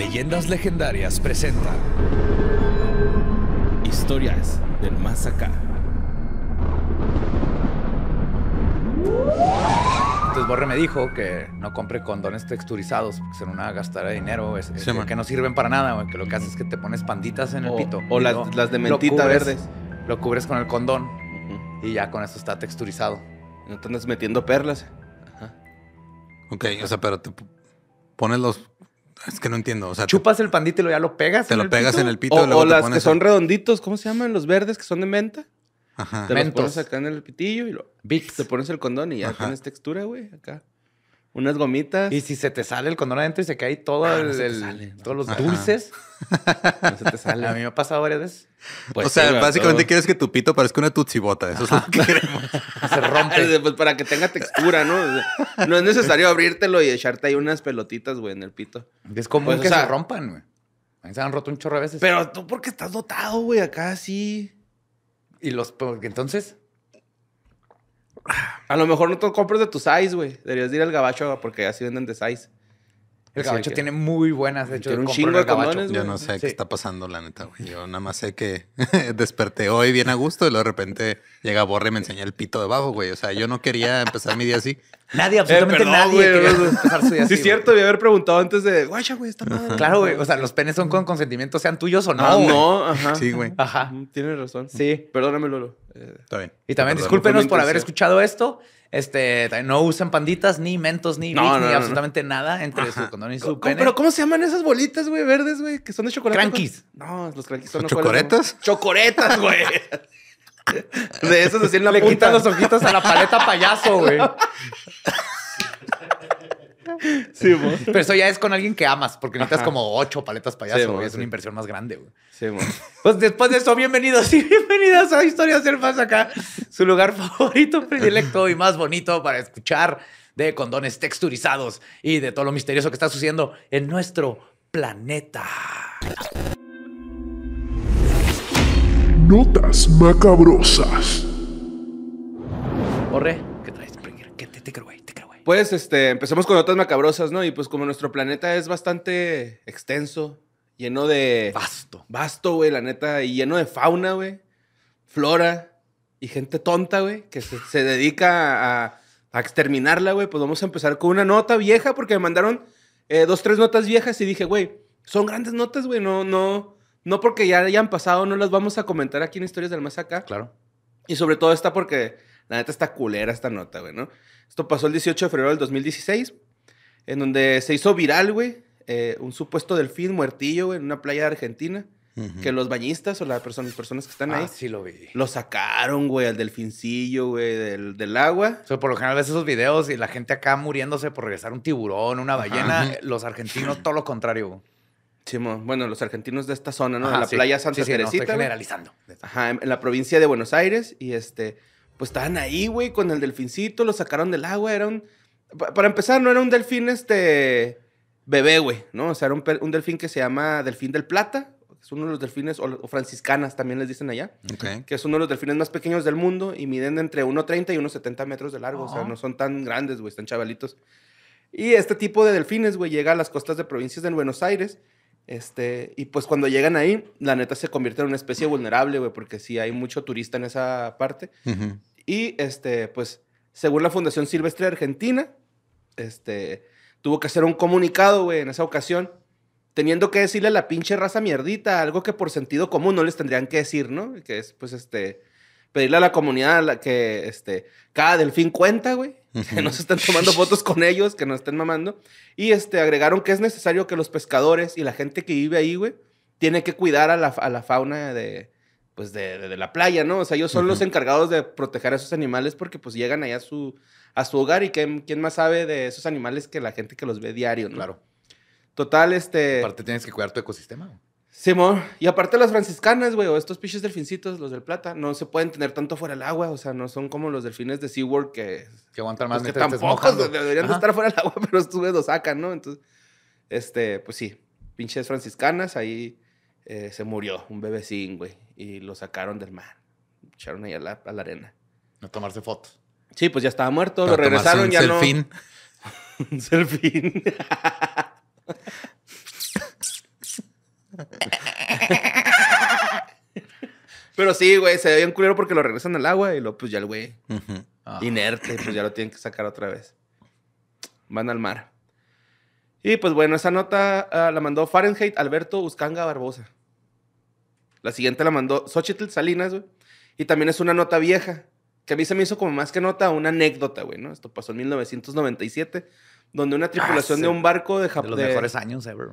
Leyendas Legendarias presenta Historias del Más Acá. Entonces Borre me dijo que no compre condones texturizados porque son una gastada de dinero, que no sirven para nada, que lo que haces es que te pones panditas en el pito. o las- de mentita verdes. Lo cubres con el condón y ya con eso está texturizado. No te andas metiendo perlas. Ok, o sea, pero te pones los es que no entiendo. O sea, chupas el pandito y lo, ya lo pegas. Te lo pegas en el pito. O, y o las que son redonditos, ¿cómo se llaman? Los verdes que son de menta. Ajá. Te pones acá en el pitillo y lo. Te pones el condón y ya tienes textura, güey, acá unas gomitas. Y si se te sale el condón adentro y se cae todo ah, el, todos los dulces. se te sale. A mí me ha pasado varias veces. o pues sea, básicamente quieres que tu pito parezca una tutsibota. Eso es lo que queremos. se rompe. Pues para que tenga textura, ¿no? no es necesario abrírtelo y echarte ahí unas pelotitas, güey, en el pito. Es como pues, que se rompan, güey. A se han roto un chorro de veces. Pero tú porque estás dotado, güey, acá sí. Y los... Pues, entonces... A lo mejor no te compres de tu size, güey. Deberías ir al gabacho porque así venden de size. El gabacho tiene muy buenas, Tiene un chingo de Yo no sé qué está pasando, la neta, güey. Yo nada más sé que desperté hoy bien a gusto y luego de repente llega Borre y me enseña el pito debajo, güey. O sea, yo no quería empezar mi día así. Nadie, eh, absolutamente nadie quería empezar su día así. Sí, es cierto, voy haber preguntado antes de, guacha, güey, está madre. Claro, güey. O sea, los penes son con consentimiento, sean tuyos o no. No, ah, no, ajá. Sí, güey. Ajá. Mm, tienes razón. Sí. Perdóname, Lolo. Y también discúlpenos por haber escuchado esto. Este, no usan panditas, ni mentos, ni, no, ni absolutamente nada entre su condón y su pene. ¿Pero cómo se llaman esas bolitas, güey, verdes, güey? Que son de chocolate. Crankies. No, los crankies son... ¿Chocoretas? ¡Chocoretas, güey! de esos es decir, la Le quitan los ojitos a la paleta payaso, güey. Sí, Pero eso ya es con alguien que amas, porque necesitas como ocho paletas payaso, Es una inversión más grande, güey. Sí, Pues después de eso, bienvenidos y bienvenidas a Historias del Más Acá, su lugar favorito, predilecto y más bonito para escuchar de condones texturizados y de todo lo misterioso que está sucediendo en nuestro planeta. Notas macabrosas. Corre, ¿qué traes? pues este, empecemos con notas macabrosas, ¿no? Y pues como nuestro planeta es bastante extenso, lleno de... Vasto. Vasto, güey, la neta, y lleno de fauna, güey, flora y gente tonta, güey, que se, dedica a, exterminarla, güey. Pues vamos a empezar con una nota vieja porque me mandaron eh, dos, tres notas viejas y dije, güey, son grandes notas, güey, no, no, no porque ya hayan pasado, no las vamos a comentar aquí en Historias del Más Acá. Claro. Y sobre todo está porque la neta está culera esta nota, güey, ¿no? Esto pasó el 18 de febrero del 2016, en donde se hizo viral, güey, eh, un supuesto delfín muertillo, güey, en una playa de Argentina. Que los bañistas o las personas, que están ah, ahí. Sí, lo vi. Lo sacaron, güey, al delfincillo, güey, del, agua. por lo general ves esos videos y la gente acá muriéndose por regresar un tiburón, una ballena. Los argentinos, todo lo contrario, güey. Sí, bueno, los argentinos de esta zona, ¿no? de la playa Santa sí, sí, generalizando. Ajá, en, la provincia de Buenos Aires. Y este, pues estaban ahí, güey, con el delfincito, lo sacaron del agua, eran... Para empezar, no era un delfín, este, bebé, güey, ¿no? O sea, era un, delfín que se llama delfín del plata, es uno de los delfines, o, franciscanas también les dicen allá, que es uno de los delfines más pequeños del mundo y miden entre 1,30 y 1,70 metros de largo, o sea, no son tan grandes, güey, están chavalitos. Y este tipo de delfines, güey, llega a las costas de provincias de Buenos Aires, este, y pues cuando llegan ahí, la neta se convierte en una especie vulnerable, güey, porque sí hay mucho turista en esa parte. Y este, pues, según la Fundación Silvestre Argentina, este, tuvo que hacer un comunicado, güey, en esa ocasión, teniendo que decirle a la pinche raza mierdita algo que por sentido común no les tendrían que decir, ¿no? Que es, pues, este, pedirle a la comunidad que, este, cada delfín cuenta, güey, que no se estén tomando fotos con ellos, que no estén mamando. Y, este, agregaron que es necesario que los pescadores y la gente que vive ahí, güey, tiene que cuidar a la fauna de, pues de, la playa, ¿no? O sea, ellos son los encargados de proteger a esos animales porque pues llegan allá a su, a su hogar y ¿quién, quién más sabe de esos animales que la gente que los ve diario, ¿no? Claro. Total, este... Aparte tienes que cuidar tu ecosistema. Simón, y aparte las franciscanas, güey, o estos pinches delfincitos, los del plata, no se pueden tener tanto fuera del agua, o sea, no son como los delfines de SeaWorld que... Que aguantan más pues, que tampoco deberían estar fuera del agua, pero estos lo sacan, ¿no? Entonces, este, pues sí, pinches franciscanas ahí eh, se murió, un bebecín, güey, y lo sacaron del mar. Echaron ahí a la, arena. ¿No tomarse fotos. Sí, pues ya estaba muerto, lo regresaron y ya no. un selfie. Pero sí, güey, se ve un culero porque lo regresan al agua y lo, pues ya el güey ah. inerte, pues ya lo tienen que sacar otra vez. Van al mar. Y pues bueno, esa nota ah, la mandó Fahrenheit Alberto Uscanga Barbosa. La siguiente la mandó Xochitl Salinas, güey. Y también es una nota vieja, que a mí se me hizo como más que nota una anécdota, güey, ¿no? Esto pasó en 1997, donde una ah, tripulación de un barco de Japón. De los de, mejores años ever.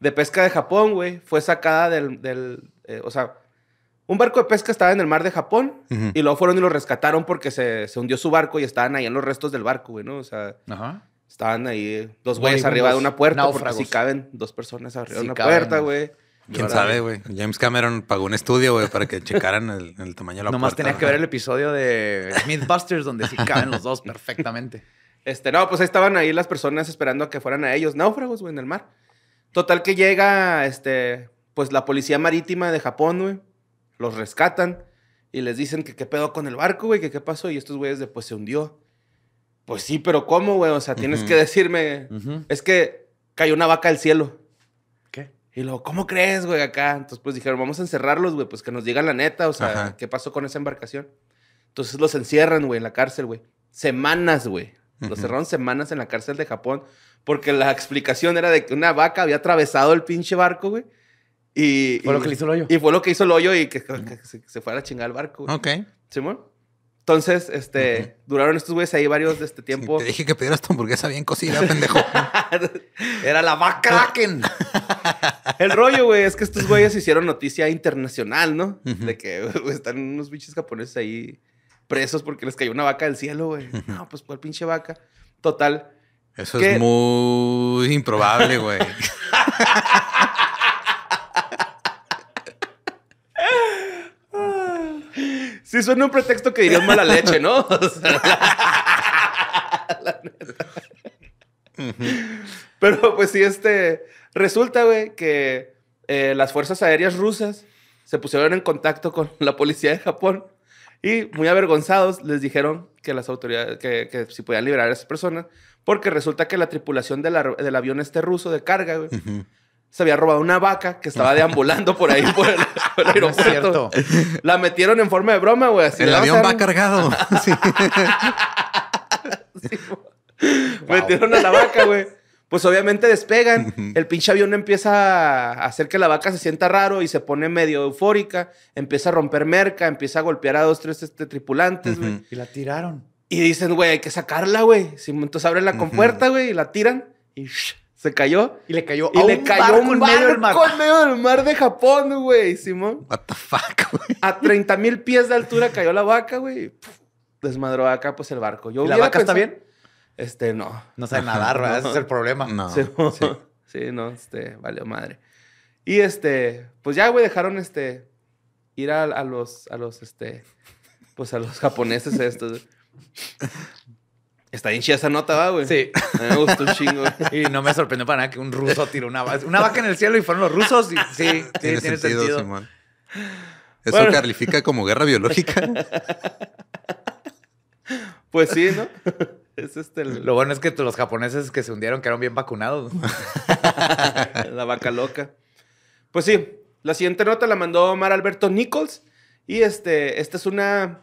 De pesca de Japón, güey, fue sacada del. Eh, o sea, un barco de pesca estaba en el mar de Japón y luego fueron y lo rescataron porque se, se hundió su barco y estaban ahí en los restos del barco, güey, ¿no? O sea. Ajá. Estaban ahí dos güeyes arriba de una puerta, porque si caben dos personas arriba de una puerta, güey. ¿Quién sabe, güey? James Cameron pagó un estudio, güey, para que checaran el, tamaño de la Nomás tenía que ver el episodio de Mythbusters, donde sí caben los dos perfectamente. Este, no, pues ahí estaban ahí las personas esperando a que fueran a ellos, náufragos, güey, en el mar. Total que llega, este, pues la policía marítima de Japón, güey. Los rescatan y les dicen que qué pedo con el barco, güey, que qué pasó. Y estos güeyes después pues se hundió. Pues sí, pero ¿cómo, güey? O sea, tienes que decirme. Es que cayó una vaca del cielo. ¿Qué? Y luego, ¿cómo crees, güey, acá? Entonces, pues dijeron, vamos a encerrarlos, güey, pues que nos digan la neta, o sea, ¿qué pasó con esa embarcación? Entonces los encierran, güey, en la cárcel, güey. Semanas, güey. Los cerraron semanas en la cárcel de Japón porque la explicación era de que una vaca había atravesado el pinche barco, güey. Y, fue lo que le hizo el hoyo. Y fue lo que hizo el hoyo y que, se, fue fuera a chingar el barco. Güey. Ok. ¿Simón? Entonces, este, duraron estos güeyes ahí varios de este tiempo. te dije que pidieras tu hamburguesa bien cocida, pendejo. Era la vaca El rollo, güey, es que estos güeyes hicieron noticia internacional, ¿no? De que están unos bichos japoneses ahí presos porque les cayó una vaca del cielo, güey. No, pues cuál pinche vaca. Total. Eso es muy improbable, güey. Sí, suena un pretexto que diría mala leche, ¿no? Pero pues sí, este. Resulta, güey, que eh, las fuerzas aéreas rusas se pusieron en contacto con la policía de Japón y, muy avergonzados, les dijeron que las autoridades, que, si podían liberar a esas personas, porque resulta que la tripulación del avión este ruso de carga, güey, se había robado una vaca que estaba deambulando por ahí por el, aeropuerto. cierto. La metieron en forma de broma, güey. el ah, avión va cargado. sí. Metieron a la vaca, güey. Pues obviamente despegan. El pinche avión empieza a hacer que la vaca se sienta raro y se pone medio eufórica. Empieza a romper merca, empieza a golpear a dos, tres este, tripulantes, güey. Y la tiraron. Y dicen, güey, hay que sacarla, güey. Entonces abren la compuerta, güey, y la tiran. Y se cayó. Y le cayó y le cayó medio del mar. de Japón, güey, Simón. What the fuck, güey. A 30 mil pies de altura cayó la vaca, güey. Desmadró acá, pues, el barco. Yo ¿Y la vaca está bien? Este, no. No sabe nadar, Ese es el problema. No. Sí, sí. no, este, valió madre. Y este, pues ya, güey, dejaron este, ir a, a, los, a los, este, pues a los japoneses estos. Está bien chida esa nota, va, güey. Sí. me gustó un chingo. Y no me sorprendió para nada que un ruso tiró una vaca. Una vaca en el cielo y fueron los rusos. sí, sí, tiene, sentido. Eso califica como guerra biológica. Pues sí, ¿no? Este Lo bueno es que los japoneses que se hundieron quedaron bien vacunados. la vaca loca. Pues sí, la siguiente nota la mandó Omar Alberto Nichols. Y este, esta es una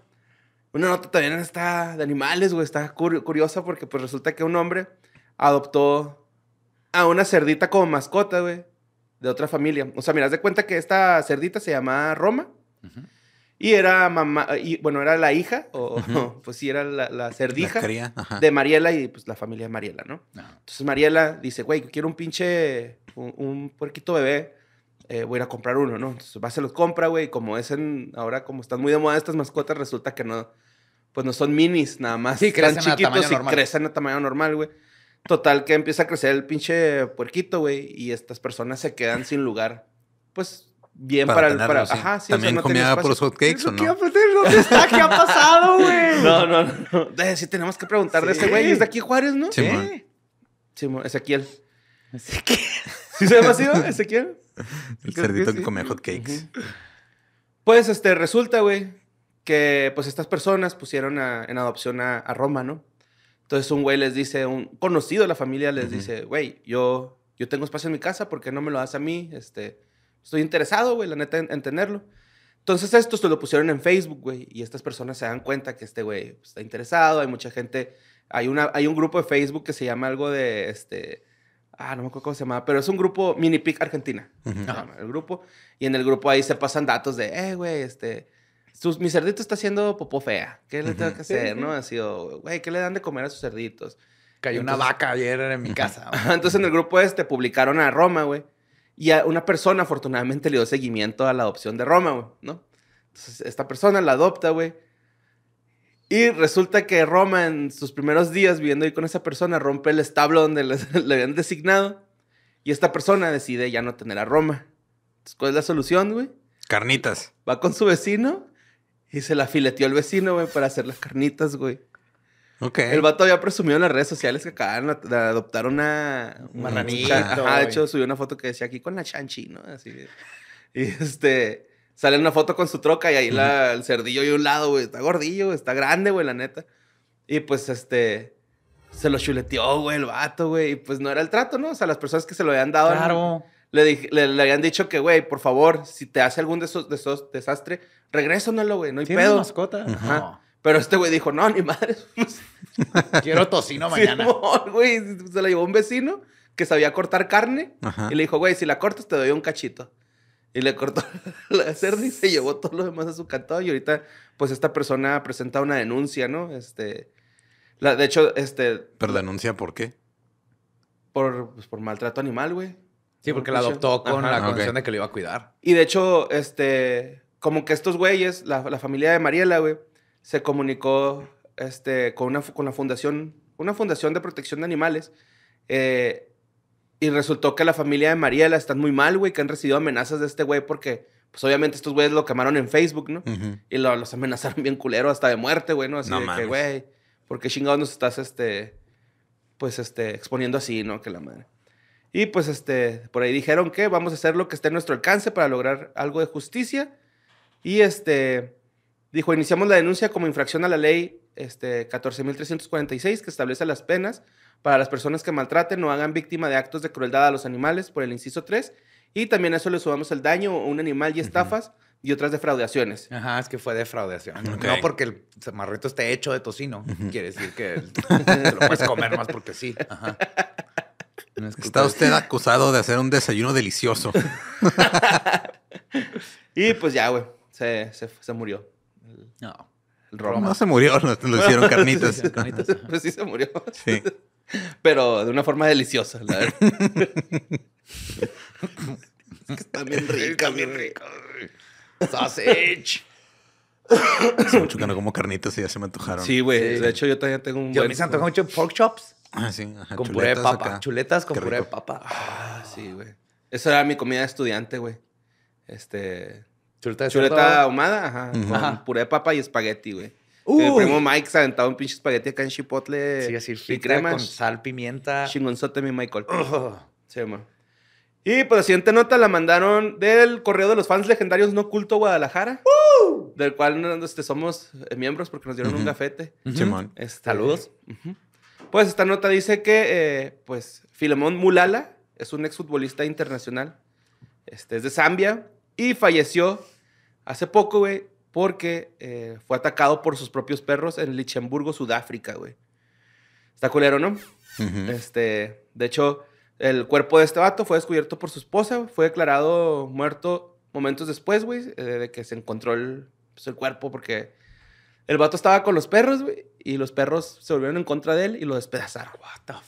una nota también está de animales, güey, está curiosa porque pues resulta que un hombre adoptó a una cerdita como mascota, güey, de otra familia. O sea, miras de cuenta que esta cerdita se llamaba Roma y era mamá, y, bueno, era la hija, o no, pues sí, era la, cerdija de Mariela y pues la familia de Mariela, ¿no? Ah. Entonces Mariela dice, güey, quiero un pinche, un puerquito bebé eh, voy a ir a comprar uno, ¿no? Entonces va, se los compra, güey. Como es en, ahora como están muy de moda estas mascotas, resulta que no, pues no son minis, nada más. Sí, están chiquitos y crecen a tamaño normal, güey. Total, que empieza a crecer el pinche puerquito, güey. Y estas personas se quedan sin lugar, pues, bien para, para Sí. Ajá, sí, También comía por los hotcakes, ¿o no? ¿Qué, está? ha pasado, güey? No, no, no. Eh, sí tenemos que preguntar de ese güey. Es de aquí Juárez, ¿no? Sí, eh. sí es Así que. ¿Sí se llama así, ¿Ese quién? El cerdito que, come hot hotcakes. Pues este, resulta, güey, que pues estas personas pusieron en adopción a, Roma, ¿no? Entonces un güey les dice, un conocido de la familia les dice, güey, yo, yo tengo espacio en mi casa, ¿por qué no me lo das a mí? Este, estoy interesado, güey, la neta, en, tenerlo. Entonces esto se lo pusieron en Facebook, güey, y estas personas se dan cuenta que este güey pues, está interesado, hay mucha gente, hay, una, hay un grupo de Facebook que se llama algo de, este, Ah, no me acuerdo cómo se llamaba, pero es un grupo Mini Pic Argentina. el grupo. Y en el grupo ahí se pasan datos de, eh, güey, este. Sus, mi cerdito está haciendo popó fea. ¿Qué le tengo que hacer, no? Ha sido, güey, ¿qué le dan de comer a sus cerditos? Cayó una vaca ayer en mi casa. Entonces en el grupo este publicaron a Roma, güey. Y a una persona afortunadamente le dio seguimiento a la adopción de Roma, güey, ¿no? Entonces esta persona la adopta, güey. Y resulta que Roma en sus primeros días viviendo ahí con esa persona rompe el establo donde le habían designado y esta persona decide ya no tener a Roma. ¿Cuál es la solución, güey? Carnitas. Va con su vecino y se la fileteó el vecino, güey, para hacer las carnitas, güey. Okay. El vato había presumido en las redes sociales que acaban de adoptar una marranita. Ajá, de hecho, subió una foto que decía aquí con la chanchi, ¿no? Así. Y este. Sale una foto con su troca y ahí el cerdillo y un lado, güey. Está gordillo, está grande, güey, la neta. Y pues este. Se lo chuleteó, güey, el vato, güey. Y pues no era el trato, ¿no? O sea, las personas que se lo habían dado. Le, le, habían dicho que, güey, por favor, si te hace algún de esos, de esos desastre, güey. No hay pedo. mascota? Pero este güey dijo, no, ni madre. Quiero tocino mañana. Sí, güey, se la llevó un vecino que sabía cortar carne. Y le dijo, güey, si la cortas te doy un cachito. Y le cortó la cerda y se llevó todo lo demás a su cantado. Y ahorita, pues, esta persona ha una denuncia, ¿no? Este, la, de hecho, este... ¿Pero denuncia por qué? Por, pues, por maltrato animal, güey. Sí, porque la adoptó con la de que lo iba a cuidar. Y de hecho, este... Como que estos güeyes, la, familia de Mariela, güey, se comunicó este, con, una, con la fundación... Una fundación de protección de animales. Eh, y resultó que la familia de Mariela están muy mal, güey, que han recibido amenazas de este güey porque, pues obviamente estos güeyes lo quemaron en Facebook, ¿no? Y los amenazaron bien culero hasta de muerte, güey, ¿no? Así de que, güey, ¿por qué chingados nos estás, este, pues, este, exponiendo así, ¿no? Que la madre. Y pues, este, por ahí dijeron que vamos a hacer lo que esté en nuestro alcance para lograr algo de justicia. Y este, dijo, iniciamos la denuncia como infracción a la ley este, 14.346 que establece las penas para las personas que maltraten no hagan víctima de actos de crueldad a los animales por el inciso 3. Y también a eso le subamos el daño a un animal y estafas. y otras defraudaciones. Ajá, es que fue defraudación. No porque el marrito esté hecho de tocino, quiere decir que lo puedes comer más porque sí. Está usted acusado de hacer un desayuno delicioso. y pues ya, güey, se, murió. No. No se murió, lo hicieron carnitas. pues sí se murió. Pero de una forma deliciosa, la verdad. Está bien rica, bien rica. Sausage. mucho que no como carnitas y ya se me antojaron. Sí, güey. De hecho, yo también tengo un. Yo buen... me se antojan mucho pork chops. Ah, sí. con puré de papa. Chuletas con puré de papa. Ah, sí, güey. Esa era mi comida estudiante, güey. Este. Chuleta, de chuleta ahumada, ajá. ajá. Puré de papa y espagueti, güey. Uy. Mike se un pinche espagueti acá en Chipotle. Sí, así, y crema. Con sal, pimienta. Chingonzote, mi Michael. Sí, Y pues la siguiente nota la mandaron del correo de los fans legendarios No Culto Guadalajara, del cual este, somos eh, miembros porque nos dieron un gafete. -huh. Este, Saludos. Pues esta nota dice que, eh, pues, Filemón Mulala es un exfutbolista internacional. Este es de Zambia y falleció hace poco, güey, porque eh, fue atacado por sus propios perros en Lichemburgo, Sudáfrica, güey. Está culero, ¿no? Este, de hecho, el cuerpo de este vato fue descubierto por su esposa, fue declarado muerto momentos después, güey, eh, de que se encontró pues, el, cuerpo porque el vato estaba con los perros, güey, y los perros se volvieron en contra de él y lo despedazaron.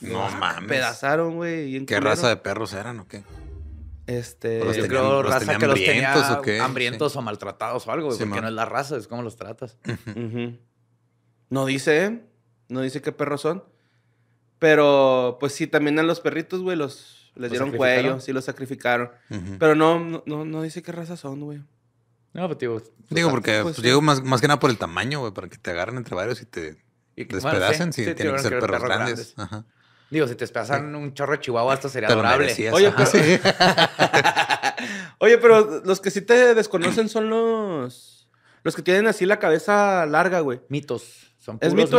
No mames. güey. ¿Qué raza de perros eran o qué? Este, yo creo raza que los tenía hambrientos o, maltratados o algo, porque no es la raza, es como los tratas. No dice, ¿eh? no dice qué perros son. Pero pues sí, también a los perritos, güey, los les dieron cuello, sí los sacrificaron. Pero no, no, no dice qué raza son, güey. No, pues, digo, pues, digo porque pues, pues, digo más, más que nada por el tamaño, güey, para que te agarren entre varios y te despedacen si tienen que ser perros, grandes. Ajá. Digo, si te esperasan un chorro de chihuahua, esto sería adorable. Oye, Oye, pero los que sí te desconocen son los. Los que tienen así la cabeza larga, güey. Mitos. Son ¿Es mito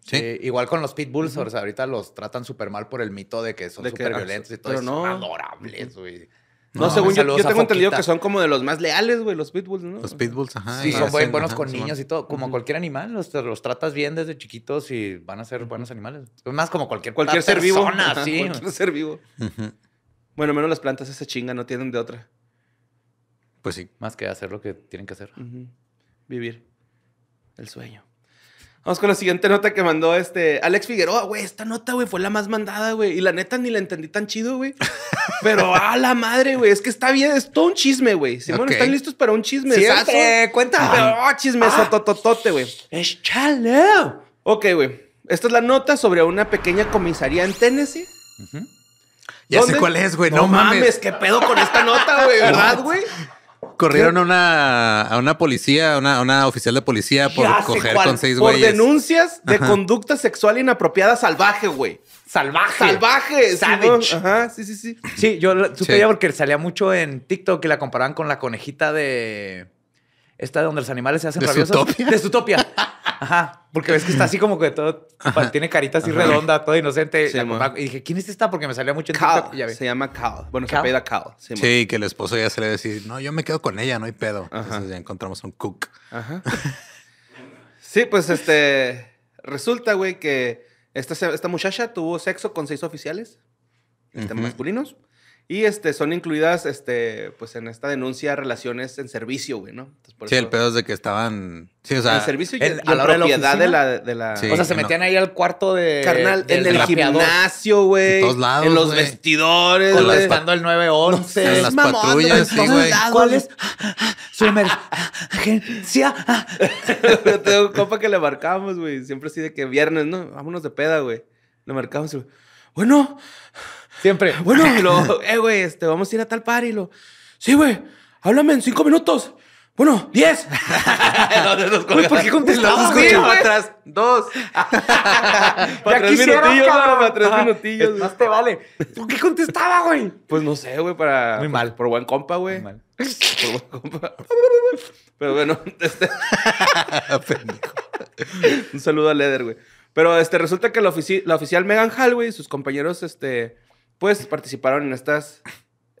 Sí. Eh, igual con los pitbulls, ahorita los tratan súper mal por el mito de que son ah, súper violentos y todo. Pero adorables, güey. No, según yo, yo tengo entendido que son como de los más leales, güey, los pitbulls, ¿no? Los pitbulls, ajá. Sí, son buenos con niños y todo. Como cualquier animal, los, los, tratas bien desde chiquitos y van a ser buenos animales. Más como cualquier, cualquier ser vivo. Cualquier ser vivo. Bueno, menos las plantas se chingan, no tienen de otra. Pues sí. Más que hacer lo que tienen que hacer. Vivir. El sueño. Vamos con la siguiente nota que mandó este Alex Figueroa, güey. Esta nota, güey, fue la más mandada, güey. Y la neta ni la entendí tan chido, güey. Pero a la madre, güey. Es que está bien, es todo un chisme, güey. Simón, están listos para un chisme. Siempre, cuenta. Ah, oh, ah, chisme, ah. tototote, güey. Es chaleo. Ok, güey. Esta es la nota sobre una pequeña comisaría en Tennessee. Ya sé cuál es, güey. No, mames. mames. ¿Qué pedo con esta nota, güey? ¿Verdad, güey? corrieron a una, policía, a una, oficial de policía por coger con seis güeyes. Por denuncias de conducta sexual inapropiada salvaje, güey. Salvaje. Salvaje. Savage. Ajá, sí, sí, sí. Sí, yo supe ya porque salía mucho en TikTok que la comparaban con la conejita de... Esta de donde los animales se hacen ¿De rabiosos. Su de Zootopia. Ajá, porque ves que está así como que todo, tiene carita así redonda, todo inocente. y dije, ¿quién es esta? Porque me salía mucho en Se llama Cal. Bueno, se apellida Cal. Sí, que el esposo ya se le decía, no, yo me quedo con ella, no hay pedo. Entonces ya encontramos un cook. Ajá. sí, pues este. Resulta, güey, que esta, muchacha tuvo sexo con seis oficiales este, masculinos. Y este, son incluidas, este, pues en esta denuncia, relaciones en servicio, güey, ¿no? sí, el pedo es de que estaban. Sí, o sea. En servicio y, a la propiedad de la De la, Sí, o sea, se metían ahí al cuarto de. Carnal, en el gimnasio, güey. En todos lados. En los wey. vestidores. Contestando el 911. No, en las patrullas, sí, güey. ¿Cuál es? Su emergencia. Tengo un que le marcamos, güey. Siempre así de que viernes, ¿no? Vámonos de peda, güey. Le marcamos, güey. Bueno. Siempre. Bueno, eh, güey, este, vamos a ir a tal par y lo. Sí, güey, háblame en cinco minutos. Bueno, diez. ¿por qué contestamos? Dos. para tres minutillos, cabrón. para tres minutillos. Más te vale. ¿Por qué contestaba, güey? Pues no sé, güey, para... Muy pues, mal. Por buen compa, güey. Muy mal. Por buen compa. Pero bueno, este... Un saludo a Leder, güey. Pero este, resulta que la, la oficial Megan Hall, güey, sus compañeros, este pues participaron en estas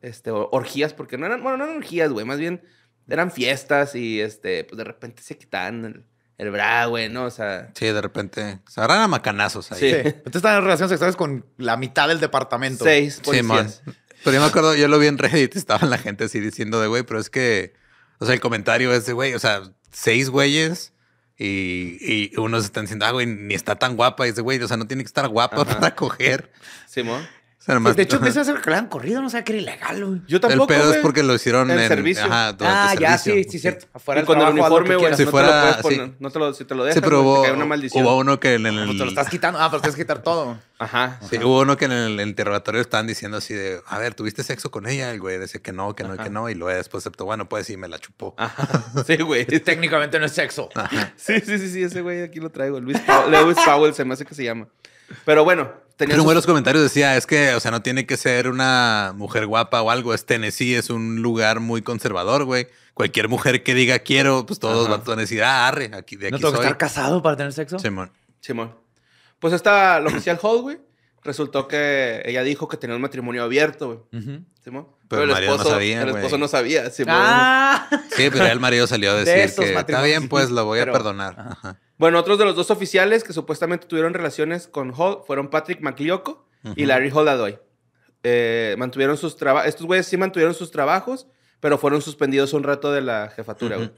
este, orgías, porque no eran, bueno, no eran orgías, güey, más bien eran fiestas y este, pues de repente se quitaban el, bra, güey, ¿no? O sea. Sí, de repente. O se eran a macanazos ahí. Sí. Entonces estaban en relaciones sexuales con la mitad del departamento. Seis policías. Sí, Pero yo me acuerdo, yo lo vi en Reddit, estaba la gente así diciendo de, güey, pero es que. O sea, el comentario es de, güey, o sea, seis güeyes. Y, y unos están diciendo, ah, güey, ni está tan guapa. Y dice, güey, o sea, no tiene que estar guapa para coger. Simón de hecho, ese es el que le han corrido, no sé qué era ilegal, güey. Yo tampoco. El pedo es porque lo hicieron el en servicio. ah, ya, sí, sí, cierto. Afuera y con el uniforme, güey. no fuera. Te lo poner, No te lo, si te lo dejas, pero hubo, cae una maldición. Hubo uno que en el. te lo estás quitando. Ah, pero quitar todo. Ajá. Sí, hubo uno que en el interrogatorio estaban diciendo así de, a ver, ¿tuviste sexo con ella? El güey decía que no, que no, que no. Y luego después aceptó, bueno, pues sí, me la chupó. Ajá. Sí, güey. Técnicamente no es sexo. Sí, sí, sí, sí, ese güey aquí lo traigo. Luis Powell, se me hace que se llama. Pero bueno, pero en los comentarios decía, es que, o sea, no tiene que ser una mujer guapa o algo. Es Tennessee, es un lugar muy conservador, güey. Cualquier mujer que diga quiero, pues todos van a decir, ah, arre, aquí, de aquí ¿No tengo que estar casado para tener sexo? Simón. Simón. Pues está la oficial Hall, güey, resultó que ella dijo que tenía un matrimonio abierto, güey. Simón. Pero, el, esposo, no sabía, el esposo no sabía. Ah. Sí, pero el marido salió a decir que está bien, pues lo voy a perdonar. Ajá. Bueno, otros de los dos oficiales que supuestamente tuvieron relaciones con Hall fueron Patrick MacLiocco y Larry Holdadoy. Eh, mantuvieron sus trabajos. Estos güeyes sí mantuvieron sus trabajos, pero fueron suspendidos un rato de la jefatura, güey.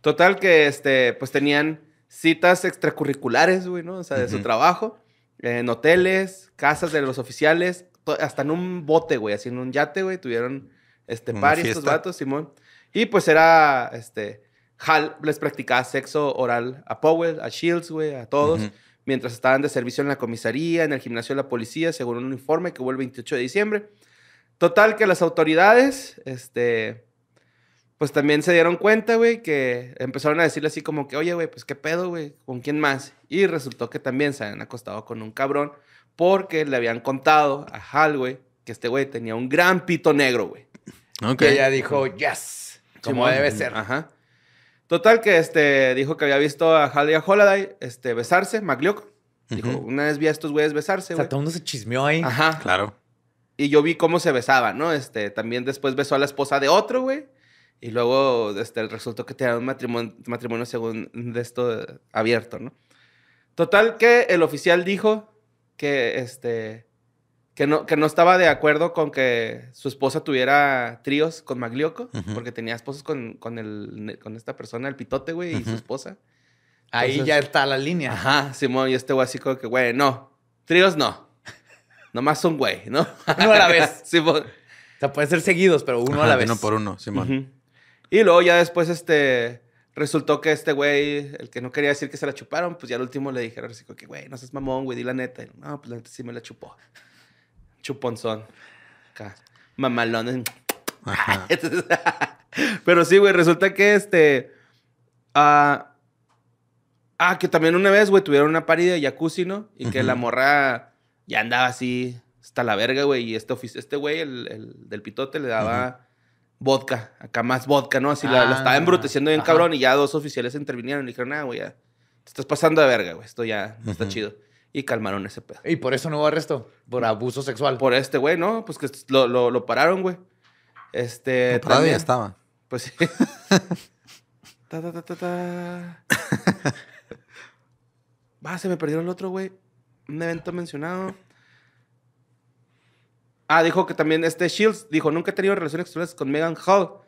Total que, este, pues tenían citas extracurriculares, güey, ¿no? O sea, de su trabajo, en hoteles, casas de los oficiales, hasta en un bote, güey, así en un yate, güey, tuvieron, este, par estos vatos, Simón. Y pues era, este, Hal les practicaba sexo oral a Powell, a Shields, güey, a todos, mientras estaban de servicio en la comisaría, en el gimnasio de la policía, según un informe que hubo el 28 de diciembre. Total, que las autoridades, este, pues también se dieron cuenta, güey, que empezaron a decirle así como que, oye, güey, pues qué pedo, güey, ¿con quién más? Y resultó que también se habían acostado con un cabrón porque le habían contado a Hal, güey, que este güey tenía un gran pito negro, güey. Y ella dijo, yes, como debe ser. Ajá. Total que este, dijo que había visto a Halley y Holiday este, besarse, Macleok. Dijo, una vez vi a estos güeyes besarse, O sea, todo el mundo se chismeó ahí. Ajá. Claro. Y yo vi cómo se besaban, ¿no? Este, también después besó a la esposa de otro, güey. Y luego este, resultó que tenía un matrimonio, matrimonio según de esto abierto, ¿no? Total que el oficial dijo que este que no, que no estaba de acuerdo con que su esposa tuviera tríos con Maglioco, porque tenía esposos con, con, esta persona, el pitote, güey, y su esposa. Ahí ya está la línea. Ajá, Simón, y este güey así como que, güey, no, tríos no. Nomás un güey, ¿no? uno a la vez. Simón. O sea, pueden ser seguidos, pero uno a la vez. Uno por uno, Simón. Y luego ya después, este, resultó que este güey, el que no quería decir que se la chuparon, pues ya al último le dijeron así como que, güey, no seas mamón, güey, di la neta. no, pues la neta sí me la chupó chuponzón. Mamalón. Pero sí, güey, resulta que este. Ah, ah, que también una vez, güey, tuvieron una parida de jacuzzi, ¿no? Y que la morra ya andaba así hasta la verga, güey. Y este, este güey, el, del pitote, le daba. vodka, acá más vodka, ¿no? Así la, estaba ah, embruteciendo bien cabrón y ya dos oficiales intervinieron y dijeron, ah, güey, ya te estás pasando de verga, güey, esto ya está chido y calmaron ese pedo. ¿Y por eso no hubo arresto? ¿Por abuso sexual? Por este güey, ¿no? Pues que lo, pararon, güey. Este. todavía estaba. Pues sí. Va, se me perdieron el otro, güey. Un evento mencionado. Ah, dijo que también este Shields dijo, nunca he tenido relaciones sexuales con Megan Hall.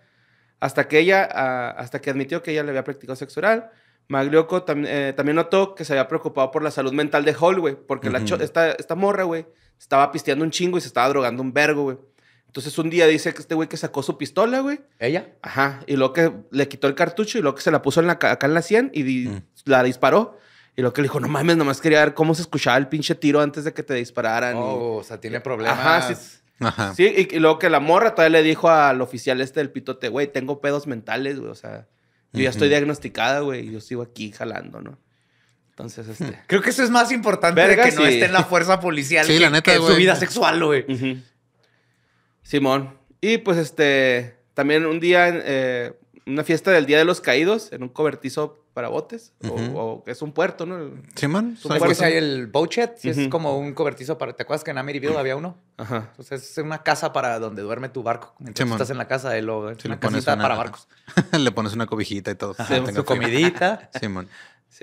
Hasta que ella, ah, hasta que admitió que ella le había practicado sexual... Maglioco eh, también notó que se había preocupado por la salud mental de Hall, güey, porque la esta, morra, güey, estaba pisteando un chingo y se estaba drogando un vergo, güey. Entonces un día dice que este güey que sacó su pistola, güey. ¿Ella? Ajá, y luego que le quitó el cartucho y luego que se la puso en la, acá en la 100 y mm. la disparó. Y lo que le dijo, no mames, nomás quería ver cómo se escuchaba el pinche tiro antes de que te dispararan. Oh, o sea, tiene problemas. Ajá, sí. y, y, luego que la morra todavía le dijo al oficial este del pitote, güey, tengo pedos mentales, güey, o sea. Yo ya estoy diagnosticada, güey, y yo sigo aquí jalando, ¿no? Entonces, hmm. este. Creo que eso es más importante de que no esté en la fuerza policial sí, que, la neta, su vida sexual, güey. Simón. Y pues, este. También un día, eh, una fiesta del Día de los Caídos, en un cobertizo para botes o, es un puerto, ¿no? Simón, man. Es hay el bowchet, es como un cobertizo para... ¿Te acuerdas que en Amityville había uno? Ajá. Entonces es una casa para donde duerme tu barco. Entonces estás en la casa de luego. una casita para barcos. le pones una cobijita y todo. Ajá, su comidita. Simón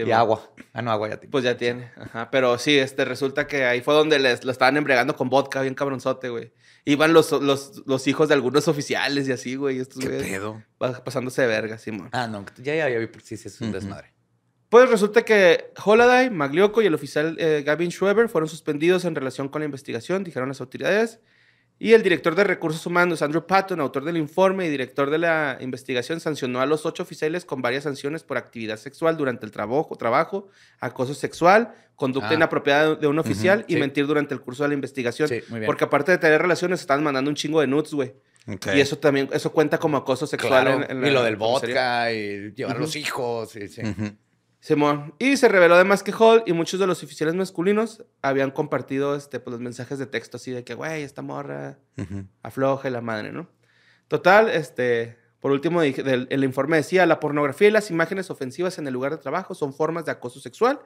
y agua. Ah, no, agua ya tiene. Pues ya tiene. Ajá. Pero sí, este, resulta que ahí fue donde les, lo estaban embregando con vodka, bien cabronzote, güey. Iban los, los, hijos de algunos oficiales y así, güey. Estos, ¿Qué pedo? Pasándose de verga, sí, Ah, no, ya, ya, vi, pues, sí, sí, es un desmadre. Pues resulta que Holaday, Maglioco y el oficial eh, Gavin Schweber fueron suspendidos en relación con la investigación, dijeron las autoridades. Y el director de Recursos Humanos, Andrew Patton, autor del informe y director de la investigación, sancionó a los ocho oficiales con varias sanciones por actividad sexual durante el trabajo, trabajo acoso sexual, conducta ah. inapropiada de un oficial y mentir durante el curso de la investigación. Porque aparte de tener relaciones, estaban mandando un chingo de nudes, güey. Y eso también, eso cuenta como acoso sexual. En, y lo del vodka y llevar los hijos. Y, sí. Simón. Y se reveló además que Hall y muchos de los oficiales masculinos habían compartido este, pues, los mensajes de texto así de que, güey, esta morra afloje la madre, ¿no? Total, este, por último, el, informe decía, la pornografía y las imágenes ofensivas en el lugar de trabajo son formas de acoso sexual.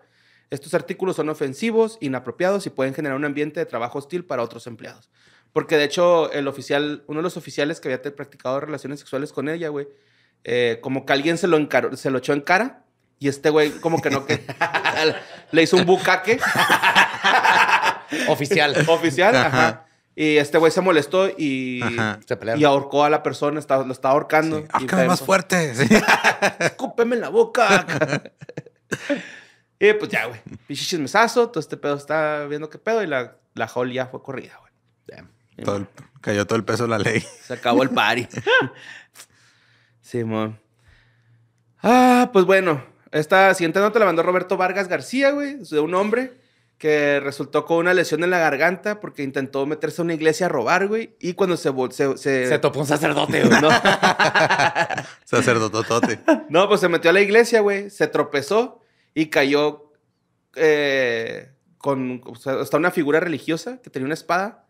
Estos artículos son ofensivos, inapropiados y pueden generar un ambiente de trabajo hostil para otros empleados. Porque de hecho, el oficial, uno de los oficiales que había practicado relaciones sexuales con ella, güey, eh, como que alguien se lo, se lo echó en cara, y este güey, como que no, que le hizo un bucaque. Oficial. Oficial, ajá. Y este güey se molestó y, y ahorcó a la persona, lo estaba ahorcando. Ah, más fuerte! ¡Escúpeme en la boca! y pues ya, güey. chichis mesazo, todo este pedo está viendo qué pedo y la, la ya fue corrida, güey. cayó todo el peso de la ley. Se acabó el party. Simón. Sí, ah, pues bueno, esta siguiente nota la mandó Roberto Vargas García, güey, de un hombre que resultó con una lesión en la garganta porque intentó meterse a una iglesia a robar, güey. Y cuando se... Se, topó un sacerdote, güey. No. Sacerdototote. No, pues se metió a la iglesia, güey. Se tropezó y cayó eh, con... O hasta una figura religiosa que tenía una espada.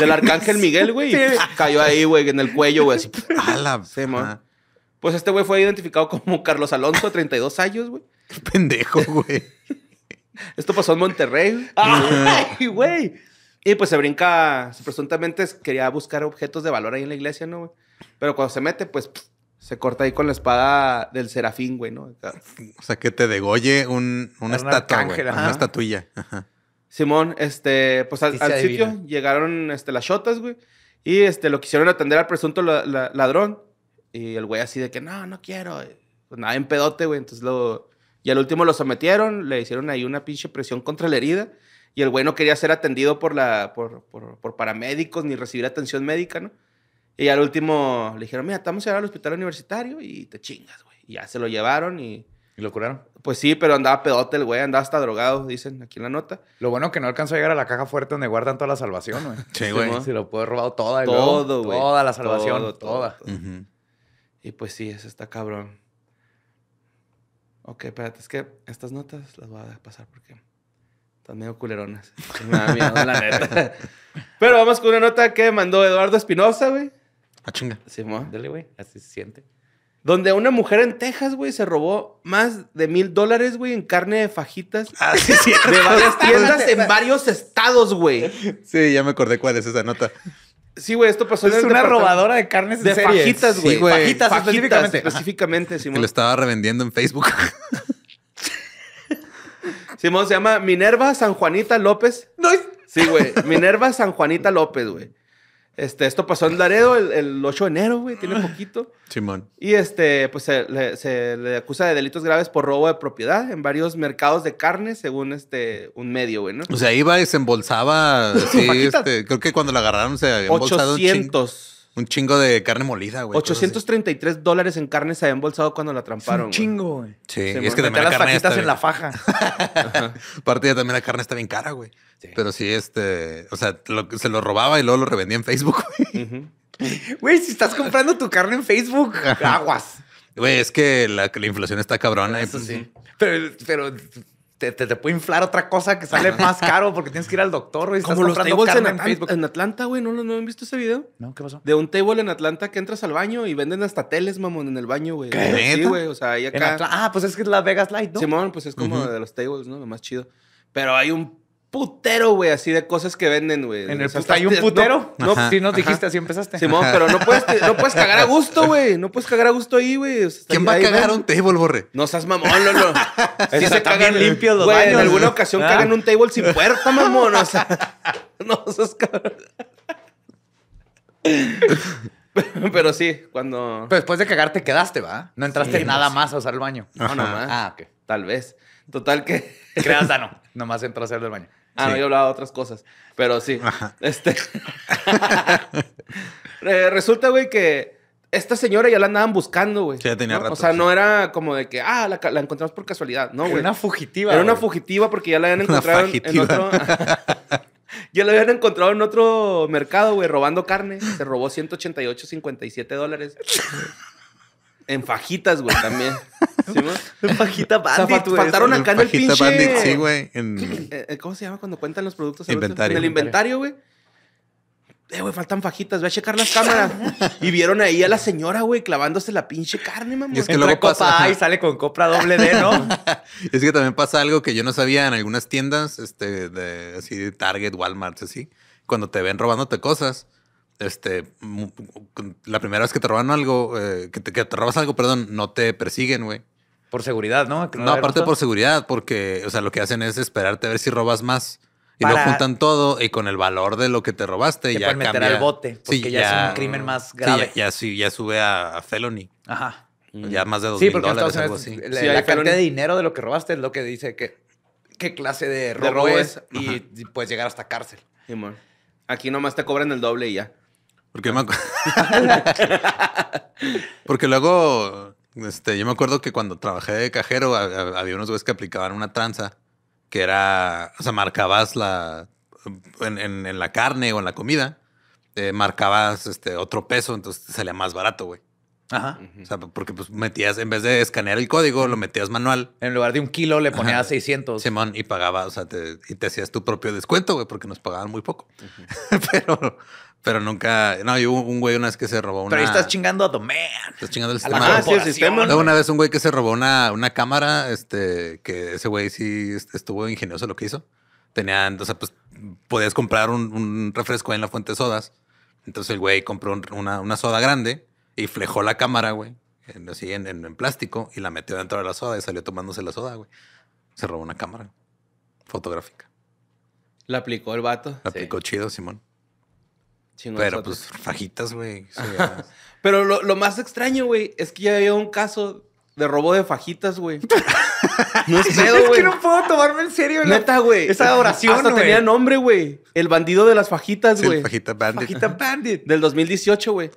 del arcángel Miguel, güey. Y Cayó ahí, güey, en el cuello, güey. Así. Pues este güey fue identificado como Carlos Alonso, 32 años, güey. Qué pendejo, güey. Esto pasó en Monterrey. ¡Ay, güey! Y pues se brinca, presuntamente quería buscar objetos de valor ahí en la iglesia, ¿no, güey? Pero cuando se mete, pues se corta ahí con la espada del serafín, güey, ¿no? O sea, que te degolle un, una, estatua, una estatuilla. Ajá. Simón, este, pues al, sitio llegaron este, las shotas, güey, y este, lo quisieron atender al presunto ladrón, y el güey así de que, no, no quiero. Eh, pues nada, en pedote, güey. Entonces lo... Y al último lo sometieron, le hicieron ahí una pinche presión contra la herida. Y el güey no quería ser atendido por, la, por, por, paramédicos ni recibir atención médica, ¿no? Y al último le dijeron, mira, estamos en al hospital universitario y te chingas, güey. Y ya se lo llevaron y... ¿Y lo curaron? Pues sí, pero andaba pedote el güey, andaba hasta drogado, dicen aquí en la nota. Lo bueno que no alcanzó a llegar a la caja fuerte donde guardan toda la salvación, güey. sí, güey. Se lo puede robado toda. Todo, güey. Toda la salvación. Todo, toda. Y pues sí, eso está cabrón. Ok, espérate, es que estas notas las voy a pasar porque están medio culeronas. Pero vamos con una nota que mandó Eduardo Espinosa, güey. A ah, chinga. dale, güey. Así se siente. Donde una mujer en Texas, güey, se robó más de mil dólares, güey, en carne de fajitas. Ah, sí, De varias tiendas en varios estados, güey. Sí, ya me acordé cuál es esa nota. Sí, güey, esto pasó es en una robadora de carnes de en fajitas, güey. específicamente. Simón. Que lo estaba revendiendo en Facebook. Simón se llama Minerva San Juanita López. No es... Sí, güey. Minerva San Juanita López, güey. Este, esto pasó en Laredo el, 8 de enero, güey, tiene ah. poquito. Simón. Y este, pues se le, acusa de delitos graves por robo de propiedad en varios mercados de carne, según este, un medio, güey, ¿no? O sea, iba y se embolsaba, sí, este, creo que cuando la agarraron se embolsaron 800. Un chingo de carne molida, güey. 833 dólares en carne se había embolsado cuando la tramparon. un chingo, güey. Sí, y es que también la las carne en la faja. Aparte ya también la carne está bien cara, güey. Pero sí, este, o sea, se lo robaba y luego lo revendía en Facebook, güey. Güey, si estás comprando tu carne en Facebook, aguas. Güey, es que la, inflación está cabrona. Eso pues sí. Pero, pero te, te, puede inflar otra cosa que sale más caro porque tienes que ir al doctor, güey. Como los tables en, en, Facebook. en, Atlanta, güey. ¿No, ¿No, ¿No han visto ese video? No, ¿qué pasó? De un table en Atlanta que entras al baño y venden hasta teles, mamón, en el baño, güey. ¿Qué? Sí, güey. O sea, ahí acá. Ah, pues es que es la Vegas Light, ¿no? Simón, pues es como de los tables, ¿no? Lo más chido. Pero hay un putero, güey, así de cosas que venden, güey. En el ¿Hay un putero? No, no sí, nos dijiste, así empezaste. Simón, pero no puedes, no puedes cagar a gusto, güey. No puedes cagar a gusto ahí, güey. ¿Quién va a cagar a un table, borre? No seas mamón, Lolo. sí se cagan limpios los güey. En alguna ocasión cagan ah. un table sin puerta, mamón. O sea, no seas cabrón. Pero sí, cuando. Pero después de cagar te quedaste, ¿va? No entraste nada más a usar el baño. No, nada más. Ah, ok. Tal vez. Total que. Creas, no. Nomás entras a hacer el baño. Ah, no, yo hablaba de otras cosas. Pero sí. Este. Eh, resulta, güey, que esta señora ya la andaban buscando, güey. ya tenía O sea, no era como de que, ah, la, encontramos por casualidad. No, güey. Era una fugitiva. Era una fugitiva porque ya la habían encontrado en, otro. ya la habían encontrado en otro mercado, güey, robando carne. Se robó 188, 57 dólares. En fajitas, güey, también. En fajita bandit, Faltaron acá en el pinche... bandit, sí, güey. Eh, eh, ¿Cómo se llama cuando cuentan los productos? En el inventario, güey. Eh, güey, faltan fajitas, voy a checar las cámaras. y vieron ahí a la señora, güey, clavándose la pinche carne, mamá. es que luego pasa... y sale con compra doble D, ¿no? es que también pasa algo que yo no sabía en algunas tiendas, este, de, así, Target, Walmart, así, cuando te ven robándote cosas este, la primera vez que te roban algo, eh, que, te, robas algo, perdón, no te persiguen, güey. Por seguridad, ¿no? No, aparte por seguridad, porque, o sea, lo que hacen es esperarte a ver si robas más. Y lo juntan todo y con el valor de lo que te robaste. ya te meter al bote, porque ya, es un crimen más grave. Sí, ya, sí, ya sube a, felony. Ajá. Ya más de dos mil dólares, algo así. La, cantidad de dinero de lo que robaste es lo que dice que qué clase de robo, es, y puedes llegar hasta cárcel. Aquí nomás te cobran el doble y ya. Porque, me Porque luego, este, yo me acuerdo que cuando trabajé de cajero había unos güeyes que aplicaban una tranza que era, o sea, marcabas la, en, la carne o en la comida, eh, marcabas este, otro peso, entonces salía más barato, güey. Ajá. O sea, porque pues metías, en vez de escanear el código, lo metías manual. En lugar de un kilo, le ponías 600. Simón, y pagabas, o sea, te, y te hacías tu propio descuento, güey, porque nos pagaban muy poco. Pero pero nunca. No, yo un, un güey una vez que se robó una. Pero ahí estás chingando a The Estás chingando el sistema. Ah, sí, el sistema. una vez un güey que se robó una, una cámara, este, que ese güey sí estuvo ingenioso lo que hizo. Tenían, o sea, pues podías comprar un, refresco en la fuente de sodas. Entonces el güey compró una, soda grande y flejó la cámara, güey, en, así en, plástico y la metió dentro de la soda y salió tomándose la soda, güey. Se robó una cámara fotográfica. La aplicó el vato. La aplicó chido, Simón. Pero pues fajitas, güey. Pero lo, lo, más extraño, güey, es que ya había un caso de robo de fajitas, güey. no es güey. Es que no puedo tomarme en serio Neta, güey. Esa oración, Hasta tenía nombre, güey. El bandido de las fajitas, güey. fajita bandit. Fajita bandit. Del 2018, güey.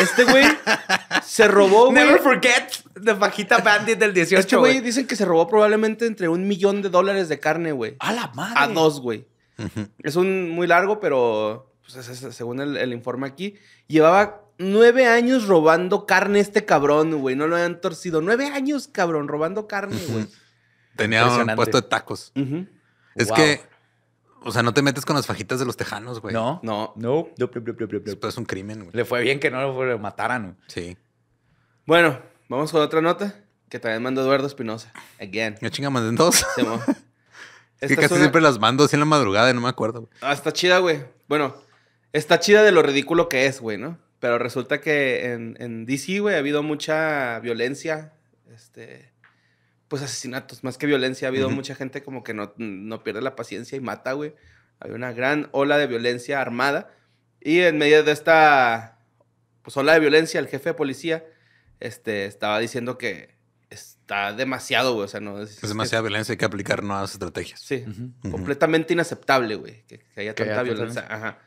Este güey se robó, güey. Never forget the fajita bandit del 18, Este güey dicen que se robó probablemente entre un millón de dólares de carne, güey. A la madre. A dos, güey. Es un muy largo, pero pues, según el, informe aquí, llevaba nueve años robando carne este cabrón, güey. No lo habían torcido. Nueve años, cabrón, robando carne, güey. Tenía un puesto de tacos. Es que, o sea, no te metes con las fajitas de los tejanos, güey. No, no, no. Esto pues, es un crimen, güey. Le fue bien que no lo mataran, güey. Sí. Bueno, vamos con otra nota que también mandó Eduardo Espinosa. Again. No chinga, manden dos. es que casi siempre las mando así en la madrugada y no me acuerdo. Güey. Ah, chida, güey. Bueno, Está chida de lo ridículo que es, güey, ¿no? Pero resulta que en, en DC, güey, ha habido mucha violencia, este, pues asesinatos, más que violencia, ha habido mucha gente como que no, pierde la paciencia y mata, güey. Hay una gran ola de violencia armada. Y en medio de esta pues, ola de violencia, el jefe de policía este, estaba diciendo que está demasiado, güey. O sea, no es. demasiada violencia, hay que aplicar nuevas estrategias. Sí, completamente inaceptable, güey, que, haya tanta violencia. Ajá.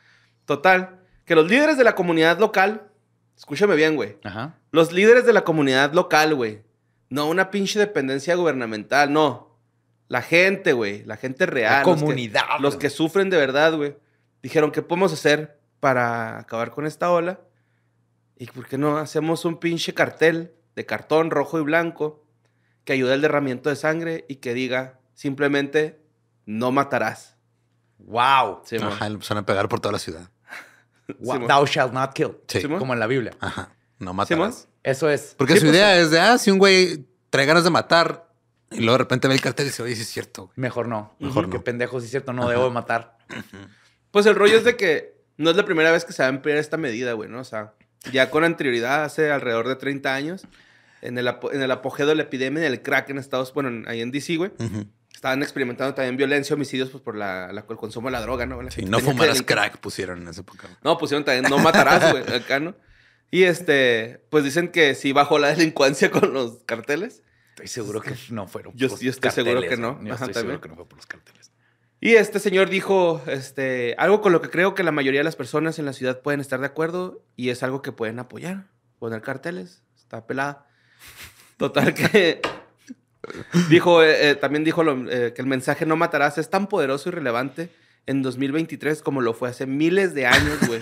Total, que los líderes de la comunidad local, escúchame bien, güey. Ajá. Los líderes de la comunidad local, güey. No una pinche dependencia gubernamental, no. La gente, güey, la gente real. comunidad. Los que, sufren de verdad, güey. Dijeron, ¿qué podemos hacer para acabar con esta ola? ¿Y por qué no hacemos un pinche cartel de cartón rojo y blanco que ayude al derramiento de sangre y que diga simplemente, no matarás? Wow. Ajá, a pegar por toda la ciudad. Thou shalt not kill. Sí. Como en la Biblia. Ajá. No matarás. Eso es. Porque su pues, idea es de, ah, si un güey trae ganas de matar y luego de repente ve el cartel y dice, oye, es cierto. Mejor no. Mejor que no. pendejo, es cierto, no debo matar. Pues el rollo es de que no es la primera vez que se va a emplear esta medida, güey, ¿no? O sea, ya con anterioridad, hace alrededor de 30 años, en el, en el apogeo de la epidemia el crack en Estados Unidos, bueno, ahí en DC, güey, estaban experimentando también violencia, homicidios, pues por la, la el consumo de la droga, ¿no? sí, no fumarás crack pusieron en ese época. No, pusieron también no matarás, güey, acá, ¿no? Y este, pues dicen que sí bajó la delincuencia con los carteles. Estoy seguro pues, que no fueron. Yo, yo estoy seguro que no. Yo estoy seguro que no fue por los carteles. Y este señor dijo este, algo con lo que creo que la mayoría de las personas en la ciudad pueden estar de acuerdo y es algo que pueden apoyar. Poner carteles, está pelada. Total que dijo, eh, eh, también dijo eh, que el mensaje no matarás es tan poderoso y relevante en 2023 como lo fue hace miles de años, güey.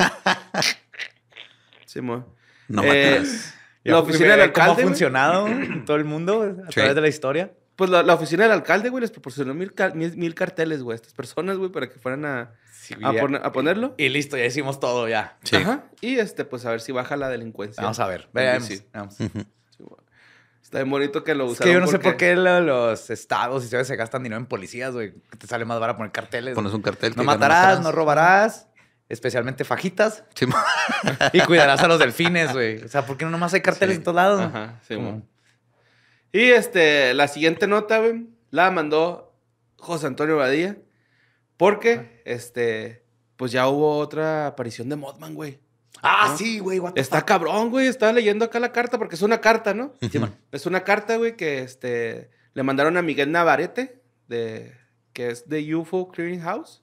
sí, No matarás. La oficina del alcalde. ¿Cómo ha funcionado todo el mundo a través de la historia? Pues la, oficina del alcalde, güey, les proporcionó mil, mil, carteles, güey, a estas personas, güey, para que fueran a, a, ponerlo. Y listo, ya hicimos todo, ya. Ajá. Y este, pues a ver si baja la delincuencia. Vamos a ver. Pues, veamos. Está bonito que lo usaron. Es que yo no sé por qué los estados y ciudades se gastan dinero en policías, güey. Te sale más barato poner carteles. Pones un cartel. No matarás, no, robarás, especialmente fajitas. Sí. y cuidarás a los delfines, güey. O sea, ¿por qué no nomás hay carteles en todos lados? Ajá, sí, Y este, la siguiente nota, güey, la mandó José Antonio Badía. Porque, este, pues ya hubo otra aparición de Modman, güey. Ah, sí, güey. Está cabrón, güey. Estaba leyendo acá la carta porque es una carta, ¿no? Es una carta, güey, que este, le mandaron a Miguel Navarrete, de, que es de UFO Clearing House.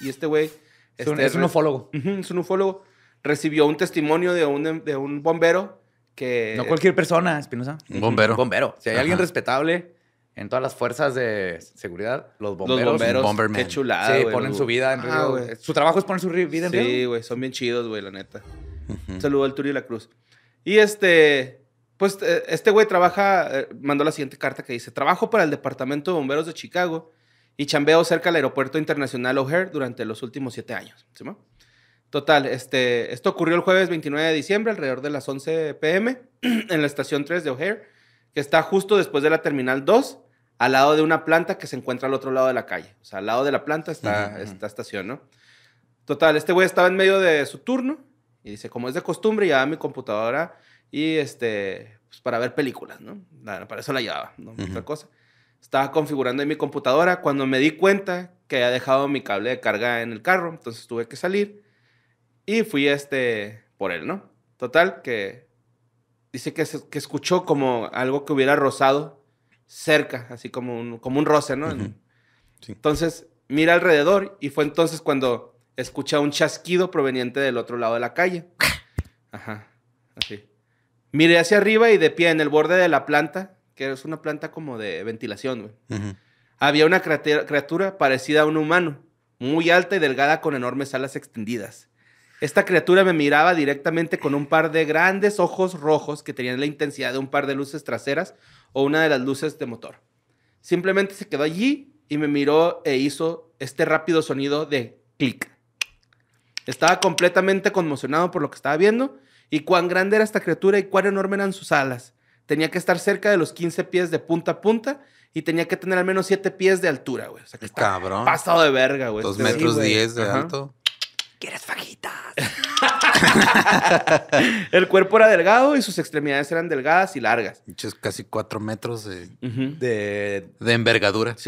Y este güey... es, un, este, ufólogo. es un ufólogo. Recibió un testimonio de un, de un bombero que... No cualquier persona, Espinosa. Un bombero. bombero. Si hay alguien respetable en todas las fuerzas de seguridad, los bomberos. Los bomberos. Qué Sí, ponen su vida en ah, su trabajo es poner su vida en riesgo. Sí, güey, son bien chidos, güey, la neta. Saludo al Turi y la Cruz. Y este, pues eh, este güey trabaja, eh, mandó la siguiente carta que dice, trabajo para el Departamento de Bomberos de Chicago y chambeo cerca del Aeropuerto Internacional O'Hare durante los últimos siete años. Total, este, esto ocurrió el jueves 29 de diciembre alrededor de las 11 pm en la estación 3 de O'Hare, que está justo después de la terminal 2 al lado de una planta que se encuentra al otro lado de la calle. O sea, al lado de la planta está esta estación, ¿no? Total, este güey estaba en medio de su turno y dice, como es de costumbre, llevaba mi computadora y este, pues, para ver películas, ¿no? Para eso la llevaba, no otra cosa. Estaba configurando en mi computadora cuando me di cuenta que había dejado mi cable de carga en el carro, entonces tuve que salir y fui este por él, ¿no? Total, que dice que escuchó como algo que hubiera rozado cerca, así como un, como un roce, ¿no? Entonces mira alrededor y fue entonces cuando escuché un chasquido proveniente del otro lado de la calle. Ajá, así. Miré hacia arriba y de pie en el borde de la planta, que es una planta como de ventilación, Había una criatura parecida a un humano, muy alta y delgada con enormes alas extendidas. Esta criatura me miraba directamente con un par de grandes ojos rojos que tenían la intensidad de un par de luces traseras o una de las luces de motor. Simplemente se quedó allí y me miró e hizo este rápido sonido de clic. Estaba completamente conmocionado por lo que estaba viendo y cuán grande era esta criatura y cuán enorme eran sus alas. Tenía que estar cerca de los 15 pies de punta a punta y tenía que tener al menos 7 pies de altura, güey. O sea, que está Cabrón. pasado de verga, güey. Dos metros 10 de alto. ¿Quieres el cuerpo era delgado y sus extremidades eran delgadas y largas. casi cuatro metros de, de, envergadura.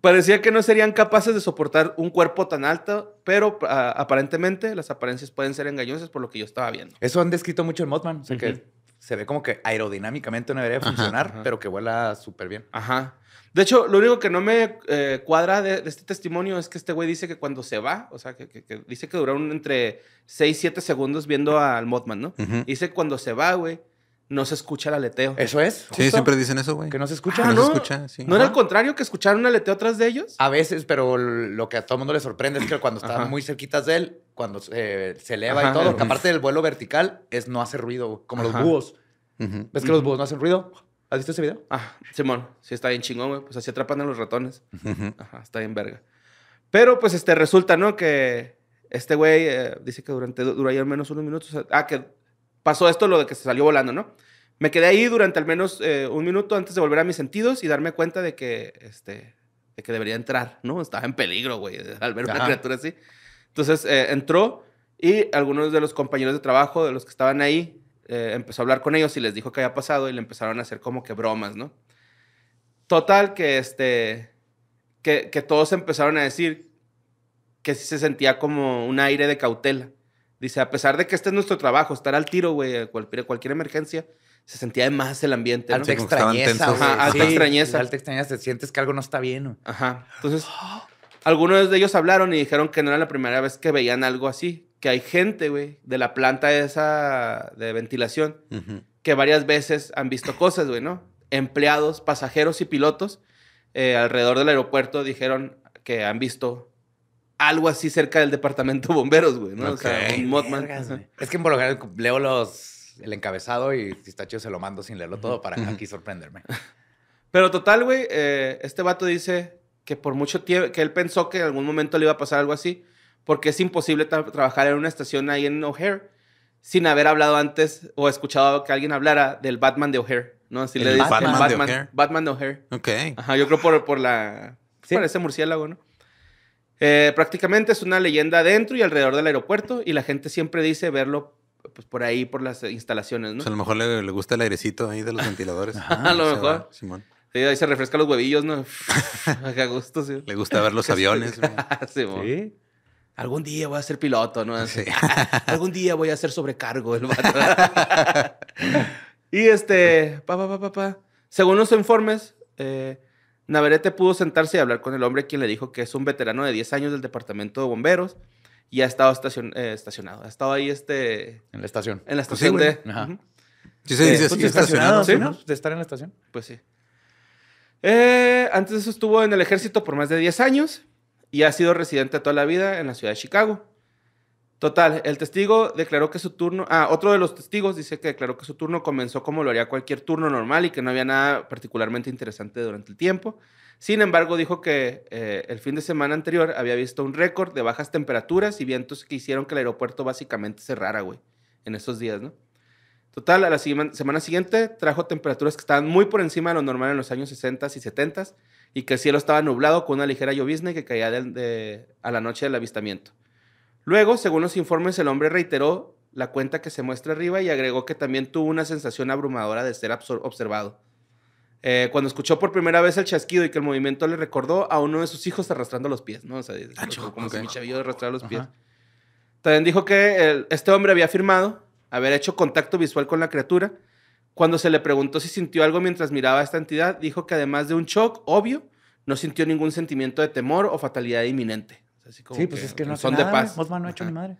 Parecía que no serían capaces de soportar un cuerpo tan alto, pero ah, aparentemente las apariencias pueden ser engañosas por lo que yo estaba viendo. Eso han descrito mucho en Mothman. que se ve como que aerodinámicamente no debería funcionar, pero que vuela súper bien. Ajá. De hecho, lo único que no me eh, cuadra de, este testimonio es que este güey dice que cuando se va, o sea, que, dice que duraron entre 6, 7 segundos viendo al Mothman, ¿no? Dice que cuando se va, güey, no se escucha el aleteo. ¿Eso es? Sí, siempre dicen eso, güey. Que no se escucha. Ah, no, no, escucha, ¿No era el contrario que escucharon un aleteo atrás de ellos? A veces, pero lo que a todo el mundo le sorprende es que cuando están muy cerquitas de él, cuando se eleva y todo, que aparte del vuelo vertical, es no hace ruido, como los búhos. ¿Ves que los búhos no hacen ruido? ¿Has visto ese video? Ah, Simón, sí está bien chingón, güey. Pues así atrapan a los ratones. Ajá, está bien verga. Pero pues este resulta, ¿no? Que este güey eh, dice que durante duró al menos unos minutos. Ah, que pasó esto lo de que se salió volando, ¿no? Me quedé ahí durante al menos eh, un minuto antes de volver a mis sentidos y darme cuenta de que, este, de que debería entrar, ¿no? Estaba en peligro, güey, al ver una criatura así. Entonces eh, entró y algunos de los compañeros de trabajo, de los que estaban ahí, eh, empezó a hablar con ellos y les dijo que había pasado y le empezaron a hacer como que bromas, ¿no? Total, que este, que, que todos empezaron a decir que sí se sentía como un aire de cautela. Dice, a pesar de que este es nuestro trabajo, estar al tiro, güey, cualquier, cualquier emergencia, se sentía de más el ambiente. ¿no? Alta extrañeza. Ajá, alta extrañeza. Alta extrañeza, te sientes que algo no está bien. Ajá. Entonces, algunos de ellos hablaron y dijeron que no era la primera vez que veían algo así, que hay gente, güey, de la planta esa de ventilación, que varias veces han visto cosas, güey, ¿no? Empleados, pasajeros y pilotos eh, alrededor del aeropuerto dijeron que han visto algo así cerca del departamento bomberos, güey, ¿no? O sea, es que en lo leo los, el encabezado y si está chido se lo mando sin leerlo todo para aquí sorprenderme. Pero total, güey, eh, este vato dice que por mucho tiempo, que él pensó que en algún momento le iba a pasar algo así, porque es imposible trabajar en una estación ahí en O'Hare sin haber hablado antes o escuchado que alguien hablara del Batman de O'Hare. ¿no? así le Batman, Batman, de O'Hare. Batman de O'Hare. Ok. Ajá, yo creo por, por la... ese murciélago, ¿no? Eh, prácticamente es una leyenda dentro y alrededor del aeropuerto y la gente siempre dice verlo pues, por ahí, por las instalaciones, ¿no? O pues, sea, a lo mejor le, gusta el airecito ahí de los ventiladores. Ajá, a lo mejor. Simón. ahí se refresca los huevillos, ¿no? a gusto, sí. Le gusta ver los aviones. sí, ¿Sí? algún día voy a ser piloto, ¿no? algún día voy a ser sobrecargo el vato. y este, pa, pa, pa, pa, Según los informes, eh, Navarrete pudo sentarse y hablar con el hombre quien le dijo que es un veterano de 10 años del departamento de bomberos y ha estado eh, estacionado. Ha estado ahí este... En la estación. En la pues estación de... Ajá. dice eh, pues, estacionado, ¿no? De estar en la estación. Pues sí. Eh, antes de eso estuvo en el ejército por más de 10 años y ha sido residente toda la vida en la ciudad de Chicago. Total, el testigo declaró que su turno, ah, otro de los testigos dice que declaró que su turno comenzó como lo haría cualquier turno normal y que no había nada particularmente interesante durante el tiempo. Sin embargo, dijo que eh, el fin de semana anterior había visto un récord de bajas temperaturas y vientos que hicieron que el aeropuerto básicamente cerrara, güey, en esos días, ¿no? Total, a la semana siguiente trajo temperaturas que estaban muy por encima de lo normal en los años 60 y 70 y que el cielo estaba nublado con una ligera llovizna que caía a la noche del avistamiento. Luego, según los informes, el hombre reiteró la cuenta que se muestra arriba y agregó que también tuvo una sensación abrumadora de ser observado. Eh, cuando escuchó por primera vez el chasquido y que el movimiento le recordó a uno de sus hijos arrastrando los pies, ¿no? los pies. También dijo que este hombre había afirmado haber hecho contacto visual con la criatura, cuando se le preguntó si sintió algo mientras miraba a esta entidad, dijo que además de un shock obvio, no sintió ningún sentimiento de temor o fatalidad inminente. sí, pues es que no son de paz. no hecho madre.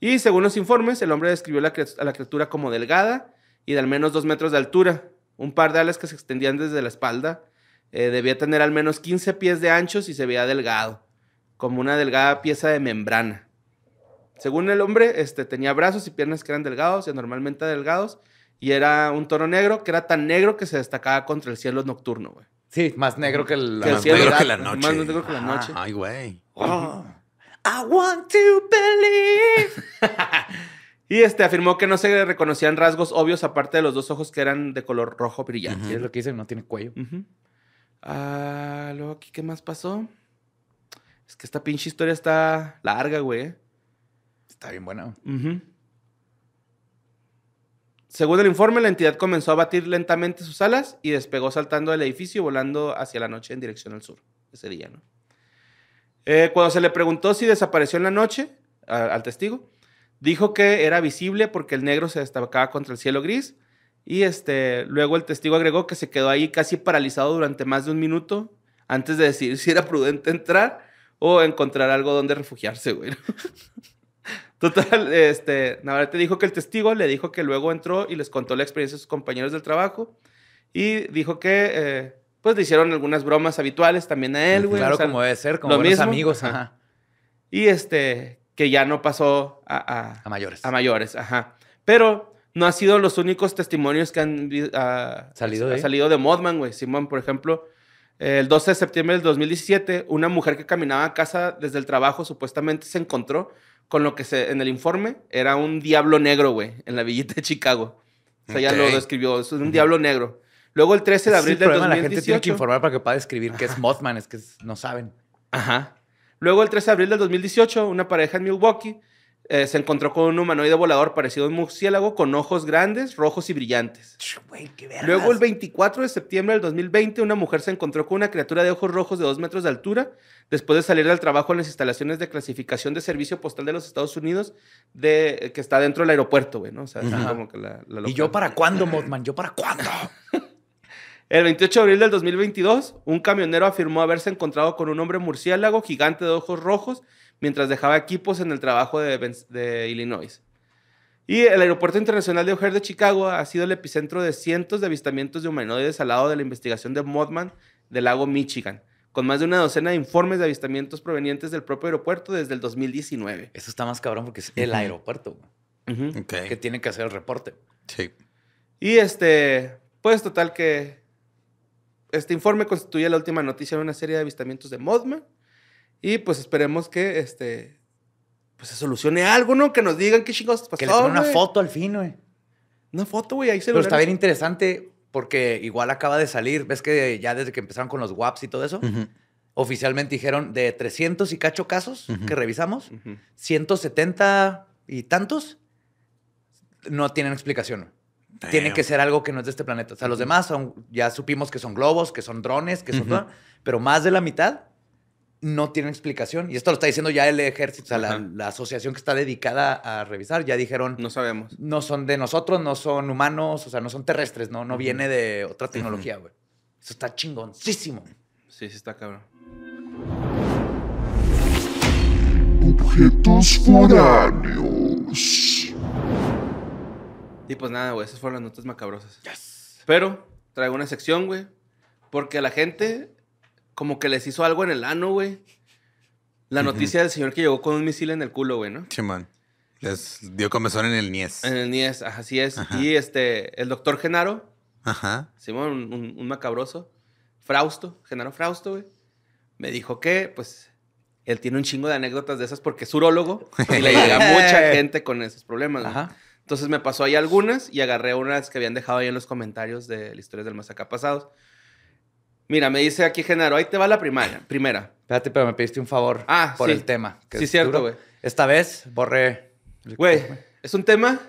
Y según los informes, el hombre describió a la criatura como delgada y de al menos dos metros de altura. Un par de alas que se extendían desde la espalda. Eh, debía tener al menos 15 pies de ancho y se veía delgado, como una delgada pieza de membrana. Según el hombre, este, tenía brazos y piernas que eran delgados y normalmente delgados y era un toro negro que era tan negro que se destacaba contra el cielo nocturno, güey. Sí, más negro que, el, que la noche. Más negro que la ah, noche. ay, güey. Oh, I want to believe. y este afirmó que no se reconocían rasgos obvios aparte de los dos ojos que eran de color rojo brillante. Es lo que dice, no tiene cuello. Ah, luego aquí, ¿qué más pasó? Es que esta pinche historia está larga, güey. Está bien buena. Uh según el informe, la entidad comenzó a batir lentamente sus alas y despegó saltando del edificio volando hacia la noche en dirección al sur, ese día, ¿no? Eh, cuando se le preguntó si desapareció en la noche, al testigo, dijo que era visible porque el negro se destacaba contra el cielo gris y este, luego el testigo agregó que se quedó ahí casi paralizado durante más de un minuto antes de decir si era prudente entrar o encontrar algo donde refugiarse, güey. Total, este, Navarrete dijo que el testigo le dijo que luego entró y les contó la experiencia de sus compañeros del trabajo y dijo que, eh, pues, le hicieron algunas bromas habituales también a él, güey. Claro, como debe ser, como buenos amigos, ajá. Y este, que ya no pasó a, mayores. A mayores, ajá. Pero no ha sido los únicos testimonios que han ah, salido, de? salido de Modman, güey. Simón, por ejemplo, el 12 de septiembre del 2017, una mujer que caminaba a casa desde el trabajo supuestamente se encontró con lo que se, en el informe era un diablo negro, güey, en la villita de Chicago. O sea, ya lo describió, es un diablo negro. Luego el 13 de abril del 2018... La gente tiene que informar para que pueda describir qué es Mothman, es que no saben. Ajá. Luego el 13 de abril del 2018, una pareja en Milwaukee eh, se encontró con un humanoide volador parecido a un murciélago con ojos grandes, rojos y brillantes. Luego, el 24 de septiembre del 2020, una mujer se encontró con una criatura de ojos rojos de dos metros de altura después de salir del trabajo en las instalaciones de clasificación de servicio postal de los Estados Unidos de, que está dentro del aeropuerto, güey, ¿no? ¿Y yo para cuándo, Mothman? ¿Yo para cuándo? El 28 de abril del 2022, un camionero afirmó haberse encontrado con un hombre murciélago gigante de ojos rojos mientras dejaba equipos en el trabajo de, de Illinois. Y el Aeropuerto Internacional de O'Hare de Chicago ha sido el epicentro de cientos de avistamientos de humanoides al lado de la investigación de Mothman del lago Michigan, con más de una docena de informes de avistamientos provenientes del propio aeropuerto desde el 2019. Eso está más cabrón porque es el aeropuerto que tiene que hacer el reporte. Sí. Y este, pues total que este informe constituye la última noticia de una serie de avistamientos de Mothman y pues esperemos que este pues se solucione algo, ¿no? Que nos digan qué chingados pasó. Que le pongan una foto al fin, güey. Una foto, güey, ahí se Pero está bien interesante porque igual acaba de salir, ves que ya desde que empezaron con los WAPs y todo eso, oficialmente dijeron de 300 y cacho casos que revisamos, 170 y tantos no tienen explicación. Tiene que ser algo que no es de este planeta. O sea, los demás son, ya supimos que son globos, que son drones, que son... Pero más de la mitad no tienen explicación. Y esto lo está diciendo ya el ejército, o sea, la, asociación que está dedicada a revisar. Ya dijeron. No sabemos. No son de nosotros, no son humanos, o sea, no son terrestres, no, no viene de otra tecnología, güey. Eso está chingoncísimo. Sí, sí, está cabrón. Objetos foráneos. Y pues nada, güey, esas fueron las notas macabrosas. Yes. Pero traigo una sección, güey, porque la gente como que les hizo algo en el ano, güey. La noticia del señor que llegó con un misil en el culo, güey, ¿no? Chimón. Les dio comezón en el Nies. En el Nies, así es. Y este, el doctor Genaro. Ajá. Simón, un, macabroso. Frausto, Genaro Frausto, güey. Me dijo que, pues, él tiene un chingo de anécdotas de esas porque es urólogo y le llega mucha gente con esos problemas. Entonces me pasó ahí algunas y agarré unas que habían dejado ahí en los comentarios de las historias del Mazacá pasados. Mira, me dice aquí Genaro, ahí te va la primaria, primera. Espérate, pero me pediste un favor ah, por el tema. sí, es cierto, güey. Esta vez borré. Güey, es un tema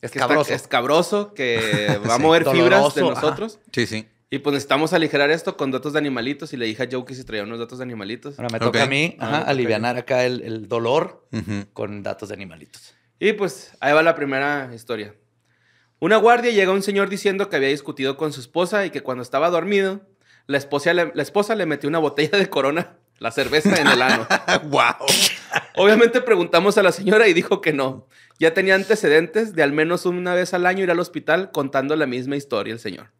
escabroso. es escabroso, que va a mover fibras de nosotros. Sí, sí. Y pues necesitamos aligerar esto con datos de animalitos. Y le dije a Joe que si traía unos datos de animalitos. Ahora me toca a mí ah, aliviar acá el, dolor con datos de animalitos. Y pues ahí va la primera historia. Una guardia llega a un señor diciendo que había discutido con su esposa y que cuando estaba dormido la esposa, le, la esposa le metió una botella de corona, la cerveza en el ano. ¡Wow! Obviamente preguntamos a la señora y dijo que no. Ya tenía antecedentes de al menos una vez al año ir al hospital contando la misma historia el señor.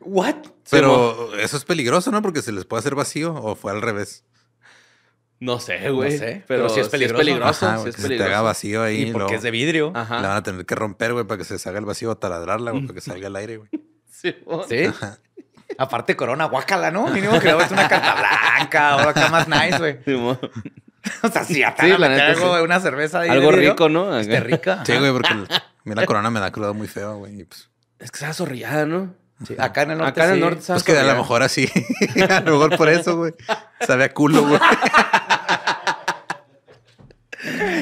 ¿What? Pero eso es peligroso, ¿no? Porque se les puede hacer vacío o fue al revés. No sé, güey. pero, sí si es peligroso. Si es peligroso, te haga vacío ahí. Y porque es de vidrio. La van a tener que romper, güey, para que se salga el vacío o taladrarla, para que salga el aire, güey. Sí, ¿Sí? Aparte, Corona, guácala, ¿no? Mínimo que es una carta blanca o acá más nice, güey. o sea, si acá algo, una cerveza Algo rico, ¿no? Pues acá. rica. Sí, güey, porque mira, Corona me da cruda muy feo, güey. Pues. Es que se zorrillada, ¿no? Sí, acá en el norte. Acá en el norte Pues que a lo mejor así. a lo mejor por eso, güey. Sabe a culo, güey.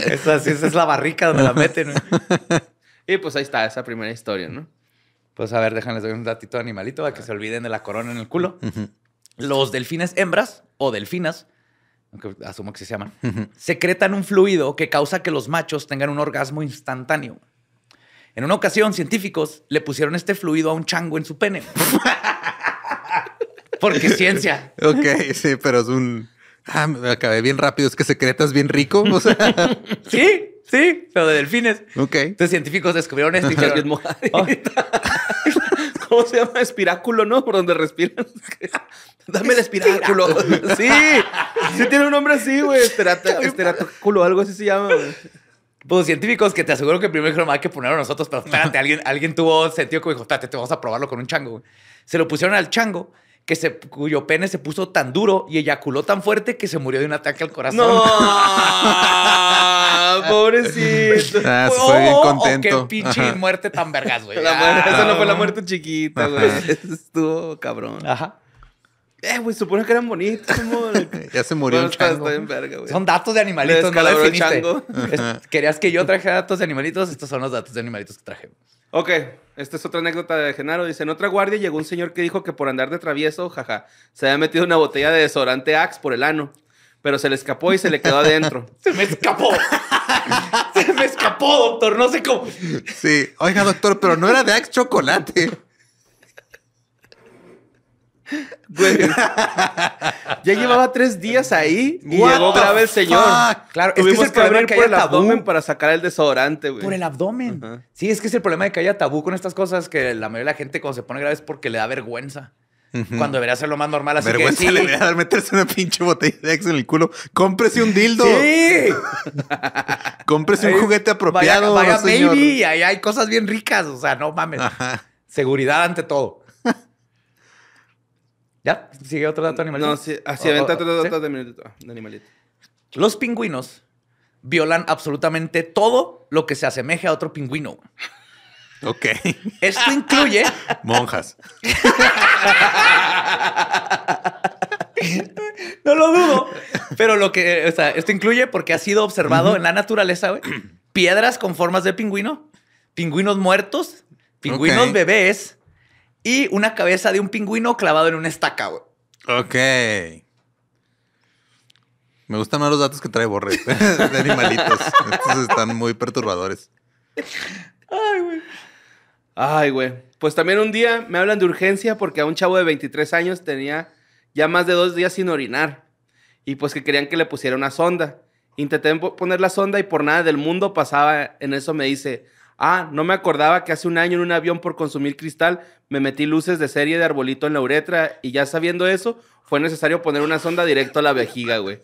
esa, esa, es la barrica donde la meten, güey. Y pues ahí está esa primera historia, ¿no? Pues a ver, déjenles doy un datito animalito para que se olviden de la corona en el culo. Los delfines hembras o delfinas, aunque asumo que se llaman, secretan un fluido que causa que los machos tengan un orgasmo instantáneo. En una ocasión, científicos le pusieron este fluido a un chango en su pene. Porque ciencia. Ok, sí, pero es un. Ah, me acabé bien rápido. Es que secretas bien rico. O sí, Sí, pero de delfines. Ok. Entonces científicos descubrieron esto y ¿Cómo se llama? Espiráculo, ¿no? Por donde respiran. Dame el espiráculo. sí. Sí tiene un nombre así, güey. Esteratóculo, algo así se llama, güey. Pues científicos que te aseguro que primero dijeron, ah, hay que ponerlo nosotros, pero espérate, alguien, alguien tuvo sentido como dijo, espérate, te vamos a probarlo con un chango. Güey. Se lo pusieron al chango que se, cuyo pene se puso tan duro y eyaculó tan fuerte que se murió de un ataque al corazón. ¡No! Pobrecito. Ah, fue oh, bien oh, oh, contento. qué pinche muerte tan vergas, güey. esa no fue la ah. muerte chiquita, güey. Estuvo cabrón. Ajá. Eh, güey, supone que eran bonitos, ya se murió el un chango. En verga, Son datos de animalitos, no lo definiste. Querías que yo traje datos de animalitos, estos son los datos de animalitos que traje. Ok, esta es otra anécdota de Genaro. Dice, en otra guardia llegó un señor que dijo que por andar de travieso, jaja, se había metido una botella de desodorante Axe por el ano, pero se le escapó y se le quedó adentro. se me escapó. se me escapó, doctor. No sé cómo. Sí. Oiga, doctor, pero no era de Axe chocolate. Güey. ya llevaba tres días ahí y llegó grave el señor. Claro, Tuvimos es que es el problema que, abdomen para sacar el desodorante, güey. Por el abdomen. Sí, es que es el problema de que haya tabú con estas cosas que la mayoría de la gente cuando se pone grave es porque le da vergüenza. Cuando debería ser lo más normal, así vergüenza que sí. le debería dar meterse una pinche botella de Axe en el culo. Cómprese un dildo. Sí. Cómprese un juguete apropiado. Vaya, baby, ahí hay cosas bien ricas. O sea, no mames. Seguridad ante todo. ¿Ya? ¿Sigue otro dato animalito? No, sí, así, ah, dato de animalito. Los pingüinos violan absolutamente todo lo que se asemeje a otro pingüino. Ok. Esto incluye... Monjas. no lo dudo. Pero lo que, o sea, esto incluye porque ha sido observado en la naturaleza, güey. Piedras con formas de pingüino, pingüinos muertos, pingüinos bebés, y una cabeza de un pingüino clavado en un estaca, güey. Ok. Me gustan más los datos que trae Borre de animalitos. Estos están muy perturbadores. Ay, güey. Ay, güey. Pues también un día me hablan de urgencia porque a un chavo de 23 años tenía ya más de dos días sin orinar. Y pues que querían que le pusiera una sonda. Intenté poner la sonda y por nada del mundo pasaba. En eso me dice, Ah, no me acordaba que hace un año en un avión por consumir cristal me metí luces de serie de arbolito en la uretra y ya sabiendo eso, fue necesario poner una sonda directo a la vejiga, güey.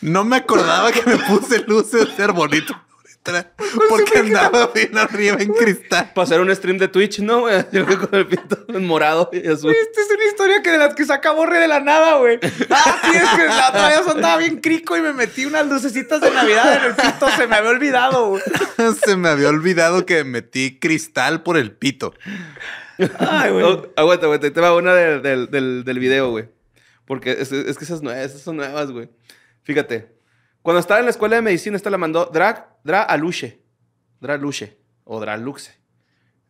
No me acordaba que me puse luces de arbolito. Pues Porque andaba bien arriba en cristal. Para hacer un stream de Twitch, ¿no? Güey? Yo con el pito en morado y azul. Esta es una historia que de las que saca borre de la nada, güey. Ah, sí, es que la otra vez andaba bien crico y me metí unas lucecitas de Navidad en el pito. Se me había olvidado, güey. Se me había olvidado que metí cristal por el pito. Ay, güey. Oh, aguanta, güey. Te va una del, del, del, del video, güey. Porque es, es, que esas, nuevas, esas son nuevas, güey. Fíjate. Cuando estaba en la escuela de medicina, esta la mandó Dra, Dra Aluche. Dra Luche o Dra Luxe.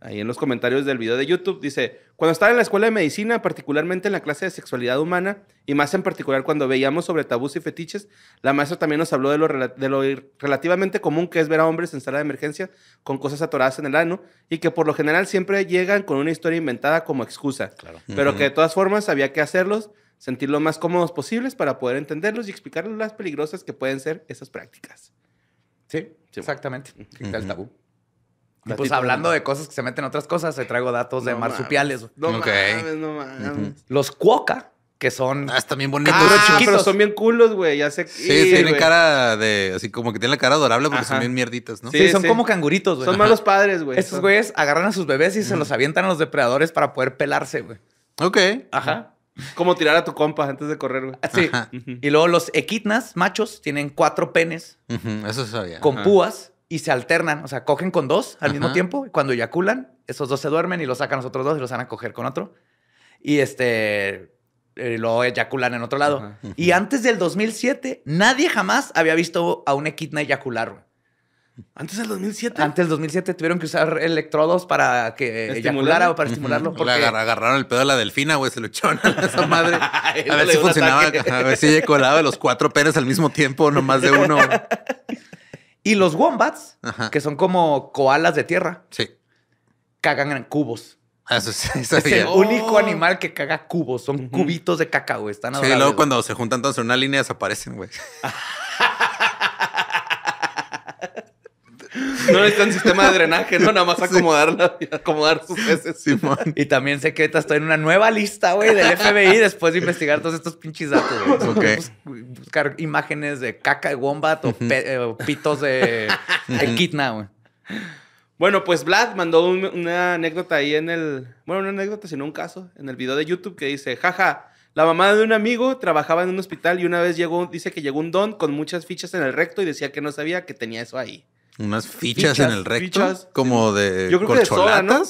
Ahí en los comentarios del video de YouTube dice, cuando estaba en la escuela de medicina, particularmente en la clase de sexualidad humana, y más en particular cuando veíamos sobre tabús y fetiches, la maestra también nos habló de lo, de lo relativamente común que es ver a hombres en sala de emergencia con cosas atoradas en el ano y que por lo general siempre llegan con una historia inventada como excusa, claro. pero que de todas formas había que hacerlos sentir lo más cómodos posibles para poder entenderlos y explicarles las peligrosas que pueden ser esas prácticas. Sí, exactamente. ¿Qué tal tabú. Y pues hablando de cosas que se meten en otras cosas, te traigo datos de marsupiales. no mames, no mames. Los cuoca, que son. Ah, están bien bonitos. Ah, pero son bien culos, güey. Ya Sí, tienen cara de. Así como que tienen la cara adorable porque son bien mierditas, ¿no? Sí, son como canguritos, güey. Son malos padres, güey. Estos güeyes agarran a sus bebés y se los avientan a los depredadores para poder pelarse, güey. Ok. Ajá. Como tirar a tu compa antes de correr, güey. Sí. Y luego los equidnas, machos, tienen cuatro penes. Con púas y se alternan. O sea, cogen con dos al mismo tiempo. cuando eyaculan, esos dos se duermen y los sacan los otros dos y los van a coger con otro. Y este. luego eyaculan en otro lado. Y antes del 2007, nadie jamás había visto a un equidna eyacular, güey. Antes del 2007. Antes del 2007 tuvieron que usar electrodos para que estimulara o para estimularlo. agarraron el pedo a la delfina, güey, se lo echaron a esa madre. a ver si funcionaba, a ver si colaba los cuatro penes al mismo tiempo, no más de uno. y los wombats, que son como koalas de tierra, sí. cagan en cubos. Ah, eso es el único oh. animal que caga cubos. Son cubitos de cacao. güey. Están Sí, luego cuando se juntan todos en una línea desaparecen, güey. No necesitan sistema de drenaje, no, nada más acomodarla, acomodar sus peces. Simón. Y también sé que ahorita estoy en una nueva lista, güey, del FBI después de investigar todos estos pinches datos, güey. Pues, buscar imágenes de caca de wombat o, eh, pitos de, kitna, güey. Bueno, pues Vlad mandó una anécdota ahí en el. Bueno, una anécdota, sino un caso, en el video de YouTube que dice: jaja. La mamá de un amigo trabajaba en un hospital y una vez llegó, dice que llegó un don con muchas fichas en el recto y decía que no sabía que tenía eso ahí. Unas fichas, en el recto. Fichas, como de yo creo Que soda, ¿no?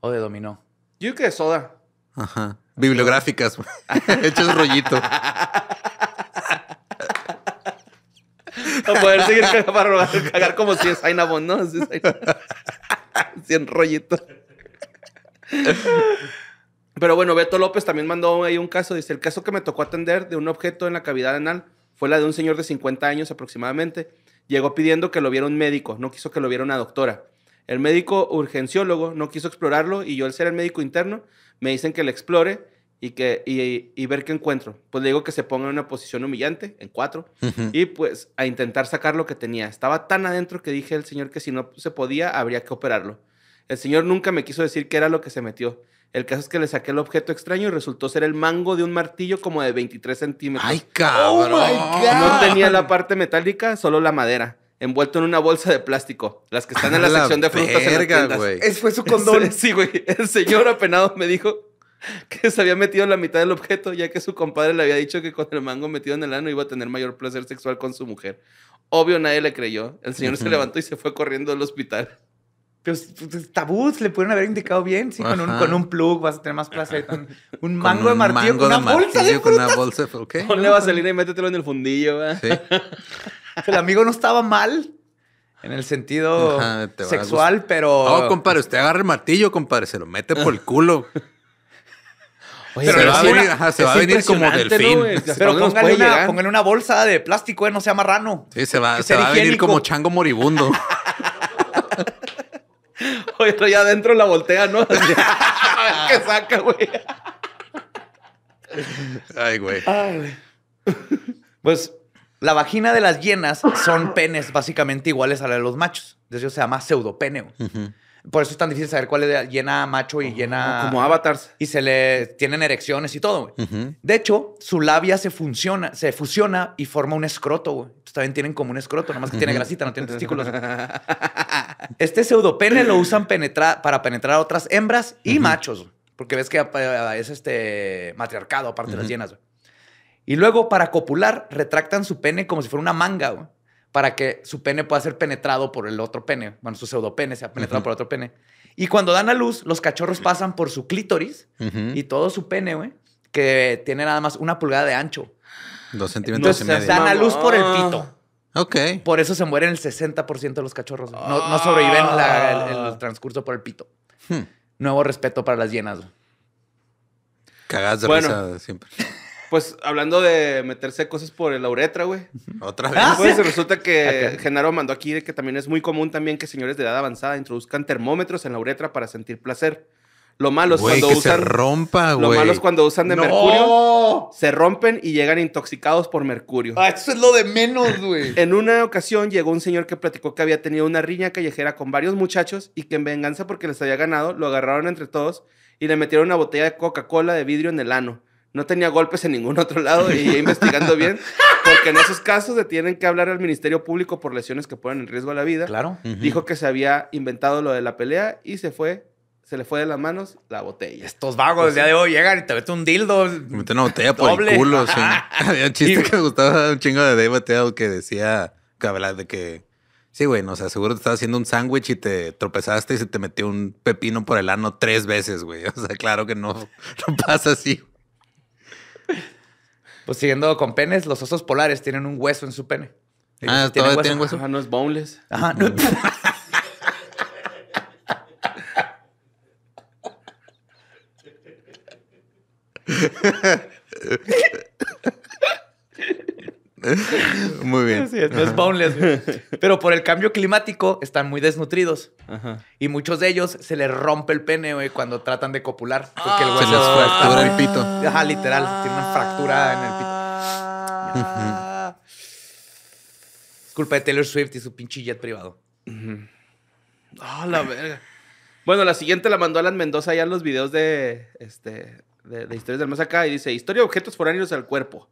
O de dominó. Yo creo que de soda. Ajá. Bibliográficas, hechos rollito. A poder seguir para cagar como si es Ainabon, ¿no? rollitos. Pero bueno, Beto López también mandó ahí un caso. Dice, el caso que me tocó atender de un objeto en la cavidad anal fue la de un señor de 50 años aproximadamente Llegó pidiendo que lo viera un médico, no quiso que lo viera una doctora. El médico urgenciólogo no quiso explorarlo y yo al ser el médico interno me dicen que le explore y, que, y, ver qué encuentro. Pues le digo que se ponga en una posición humillante, en cuatro, y pues a intentar sacar lo que tenía. Estaba tan adentro que dije al señor que si no se podía, habría que operarlo. El señor nunca me quiso decir qué era lo que se metió. El caso es que le saqué el objeto extraño y resultó ser el mango de un martillo como de 23 centímetros. ¡Ay, oh cabrón! No tenía la parte metálica, solo la madera. Envuelto en una bolsa de plástico, las que están en la, sección de frutas verga, en fue su condón. Sí, güey. El señor apenado me dijo que se había metido la mitad del objeto, ya que su compadre le había dicho que con el mango metido en el ano iba a tener mayor placer sexual con su mujer. Obvio, nadie le creyó. El señor se levantó y se fue corriendo al hospital. Pues, tabús le pudieron haber indicado bien, sí, con un, plug vas a tener más placer. un mango de martillo, una de bolsa con una bolsa de frutas. Ponle vaselina y métetelo en el fundillo. Sí. el amigo no estaba mal en el sentido sexual, pero... No, compadre, usted agarra el martillo, compadre, se lo mete por el culo. Oye, se, va, a venir, como delfín. pero póngale una, bolsa de plástico, eh, no sea marrano. Sí, se va, se va a venir como chango moribundo. Oye, pero ya adentro la voltea, ¿no? a qué saca, güey. Ay, güey. Pues la vagina de las hienas son penes básicamente iguales a la de los machos. De hecho, se llama pseudopeneo. Por eso es tan difícil saber cuál es llena macho y llena. Como avatars. Y se le tienen erecciones y todo, güey. De hecho, su labia se funciona, se fusiona y forma un escroto, güey. también tienen como un escroto, nomás que tiene grasita, no tiene testículos. este pseudopene lo usan para penetrar a otras hembras y machos, porque ves que eh, eh, es este matriarcado, aparte de las llenas, Y luego, para copular, retractan su pene como si fuera una manga, güey para que su pene pueda ser penetrado por el otro pene. Bueno, su pseudopene sea penetrado por otro pene. Y cuando dan a luz, los cachorros pasan por su clítoris y todo su pene, güey, que tiene nada más una pulgada de ancho. Dos centímetros Entonces, y Dan a luz por el pito. Ok. Por eso se mueren el 60% de los cachorros. No, sobreviven el, ah. transcurso por el pito. Hmm. Nuevo respeto para las hienas. Cagadas de siempre. Pues hablando de meterse cosas por la uretra, güey. Otra vez. Pues resulta que Genaro mandó aquí de que también es muy común también que señores de edad avanzada introduzcan termómetros en la uretra para sentir placer. Lo malo es cuando usan. Se rompa, lo malo es cuando usan de mercurio. Se rompen y llegan intoxicados por mercurio. Ah, eso es lo de menos, güey. en una ocasión llegó un señor que platicó que había tenido una riña callejera con varios muchachos y que en venganza porque les había ganado, lo agarraron entre todos y le metieron una botella de Coca-Cola de vidrio en el ano no tenía golpes en ningún otro lado y investigando bien, porque en esos casos se tienen que hablar al Ministerio Público por lesiones que ponen en riesgo la vida. Claro. Dijo que se había inventado lo de la pelea y se fue. Se le fue de las manos la botella. Estos vagos, ya día de hoy llegan y te meten un dildo. mete una botella por el culo. Sí. Había un chiste que me gustaba un chingo de Dave Teal que decía que de que Sí, güey, no, sé, sea, seguro te estabas haciendo un sándwich y te tropezaste y se te metió un pepino por el ano tres veces, güey. O sea, claro que no, no pasa así. Pues siguiendo con penes, los osos polares tienen un hueso en su pene. Ah, ¿tienen hueso? tienen hueso. no es boneless. Ajá, Muy bien. no es Pero por el cambio climático están muy desnutridos. Y muchos de ellos se les rompe el pene, cuando tratan de copular. Porque el ah. hueso se les fractura el pito. Ajá, literal. Tiene una fractura en el pito. culpa de Taylor Swift y su pinche jet privado. Ah, la verga. Bueno, la siguiente la mandó Alan Mendoza ya en los videos de, este, de, de historias del más acá y dice: Historia de objetos foráneos al cuerpo.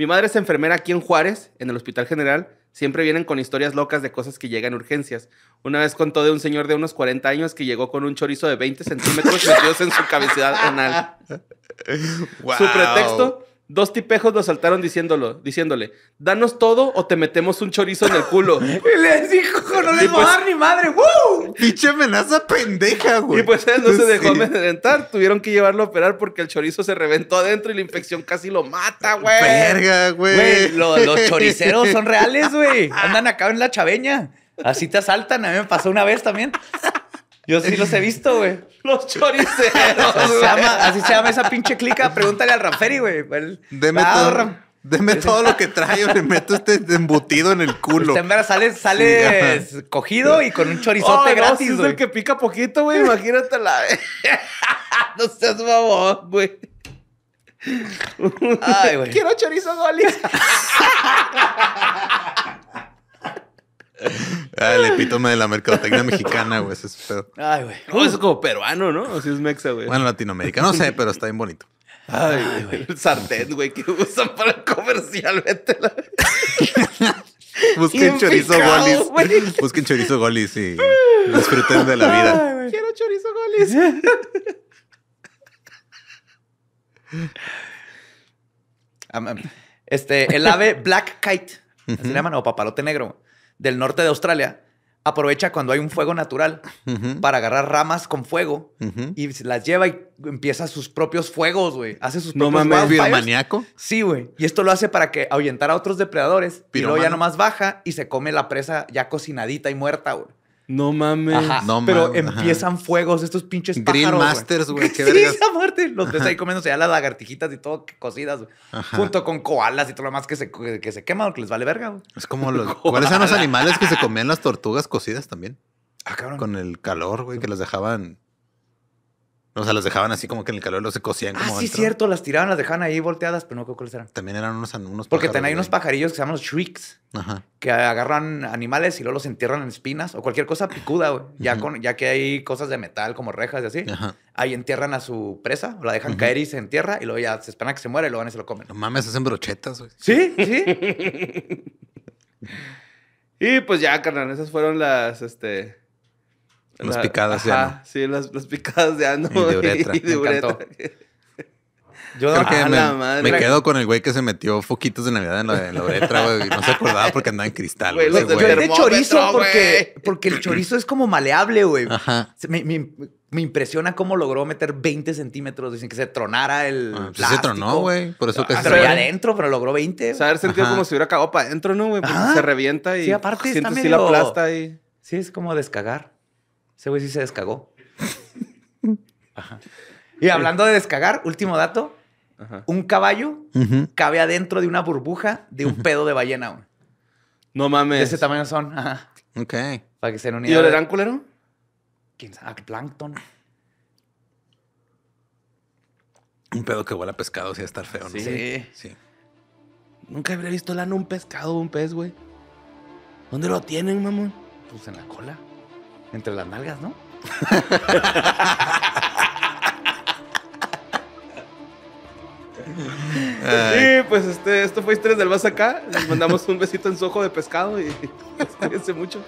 Mi madre es enfermera aquí en Juárez, en el Hospital General. Siempre vienen con historias locas de cosas que llegan urgencias. Una vez contó de un señor de unos 40 años que llegó con un chorizo de 20 centímetros metidos en su cavidad anal. Su pretexto, Dos tipejos lo saltaron diciéndolo, diciéndole, danos todo o te metemos un chorizo en el culo. y les dijo, no les pues, voy a pues dar ni madre. ¡Woo! Pinche amenaza pendeja, güey. Y pues él no se dejó amedrentar. Tuvieron que llevarlo a operar porque el chorizo se reventó adentro y la infección casi lo mata, güey. Verga, güey. los choriceros son reales, güey. Andan acá en la chaveña. Así te asaltan. A mí me pasó una vez también. Yo sí los he visto, güey. Los choriceros. así se llama esa pinche clica. Pregúntale al Ramferi, güey. Deme ah, todo. Deme todo lo que trae, le meto este embutido en el culo. Usted en sale, sale cogido y con un chorizote oh, gratis. es el que pica poquito, güey. Imagínate la. no seas mamón, güey. Ay, güey. Quiero chorizo golis. Ah, el epítome de la mercadotecnia mexicana, güey. es Ay, güey. es como peruano, ¿no? O si es mexa, güey. Bueno, Latinoamérica. No sé, pero está bien bonito. Ay, güey. El sartén, güey, que usan para comercialmente comercial. Vete Busquen chorizo golis. Busquen chorizo golis y disfruten de la vida. Quiero chorizo golis. este, el ave black kite. Así le llaman, o papalote negro del norte de Australia aprovecha cuando hay un fuego natural para agarrar ramas con fuego y las lleva y empieza sus propios fuegos, güey. Hace sus propios No mames, Sí, güey. Y esto lo hace para que ahuyentar a otros depredadores pero y luego ya nomás baja y se come la presa ya cocinadita y muerta, güey. No mames. Pero empiezan fuegos estos pinches Green Masters, güey. Qué sí, esa muerte. Los ves ahí comiéndose ya las lagartijitas y todo cocidas, güey. Junto con koalas y todo lo más que se, que se queman, que les vale verga, güey. Es como los... ¿Cuáles eran los animales que se comían las tortugas cocidas también? Ah, cabrón. Con el calor, güey, que las dejaban o sea, las dejaban así como que en el calor los se cocían. Ah, como ah, sí, cierto, las tiraban, las dejaban ahí volteadas, pero no creo cuáles eran. También eran unos, unos Porque tenían unos pajarillos que se llaman los shrieks, que agarran animales y luego los entierran en espinas o cualquier cosa picuda, güey. Ya, ya que hay cosas de metal como rejas y así, ahí entierran a su presa, la dejan caer y se entierra y luego ya se esperan a que se muera y luego van y se lo comen. No mames, hacen brochetas, güey. Sí, sí. y pues ya, carnal, esas fueron las, este las picadas ya. de Sí, las, las, picadas de ano. Y de uretra. Yo me, quedo con el güey que se metió foquitos de Navidad en la, uretra, güey. No se acordaba porque andaba en cristal. Güey, de chorizo porque, porque el chorizo es como maleable, güey. Ajá. Me, me, impresiona cómo logró meter 20 centímetros. Dicen que se tronara el. Ah, pues sí, se tronó, güey. Por eso ah, que se. adentro, pero logró 20. O sea, haber sentido como si hubiera cagado para adentro, ¿no, güey? Porque se revienta y. Sí, aparte. sí. la aplasta ahí. Sí, es como descagar. Ese güey sí se descagó. Ajá. Y hablando de descagar, último dato. Un caballo cabe adentro de una burbuja de un pedo de ballena. No mames. De ese tamaño son. Ajá. Ok. Para que sean unidos. ¿Y olerán culero? ¿Quién sabe? Ah, Plankton. Un pedo que huele a pescado sí a estar feo, ¿no? Sí. sí. Nunca habría visto lano un pescado un pez, güey. ¿Dónde lo tienen, mamón? Pues en la cola. Entre las nalgas, ¿no? sí, pues este, esto fue Historias del Más Acá. Les mandamos un besito en su ojo de pescado y cuídense mucho.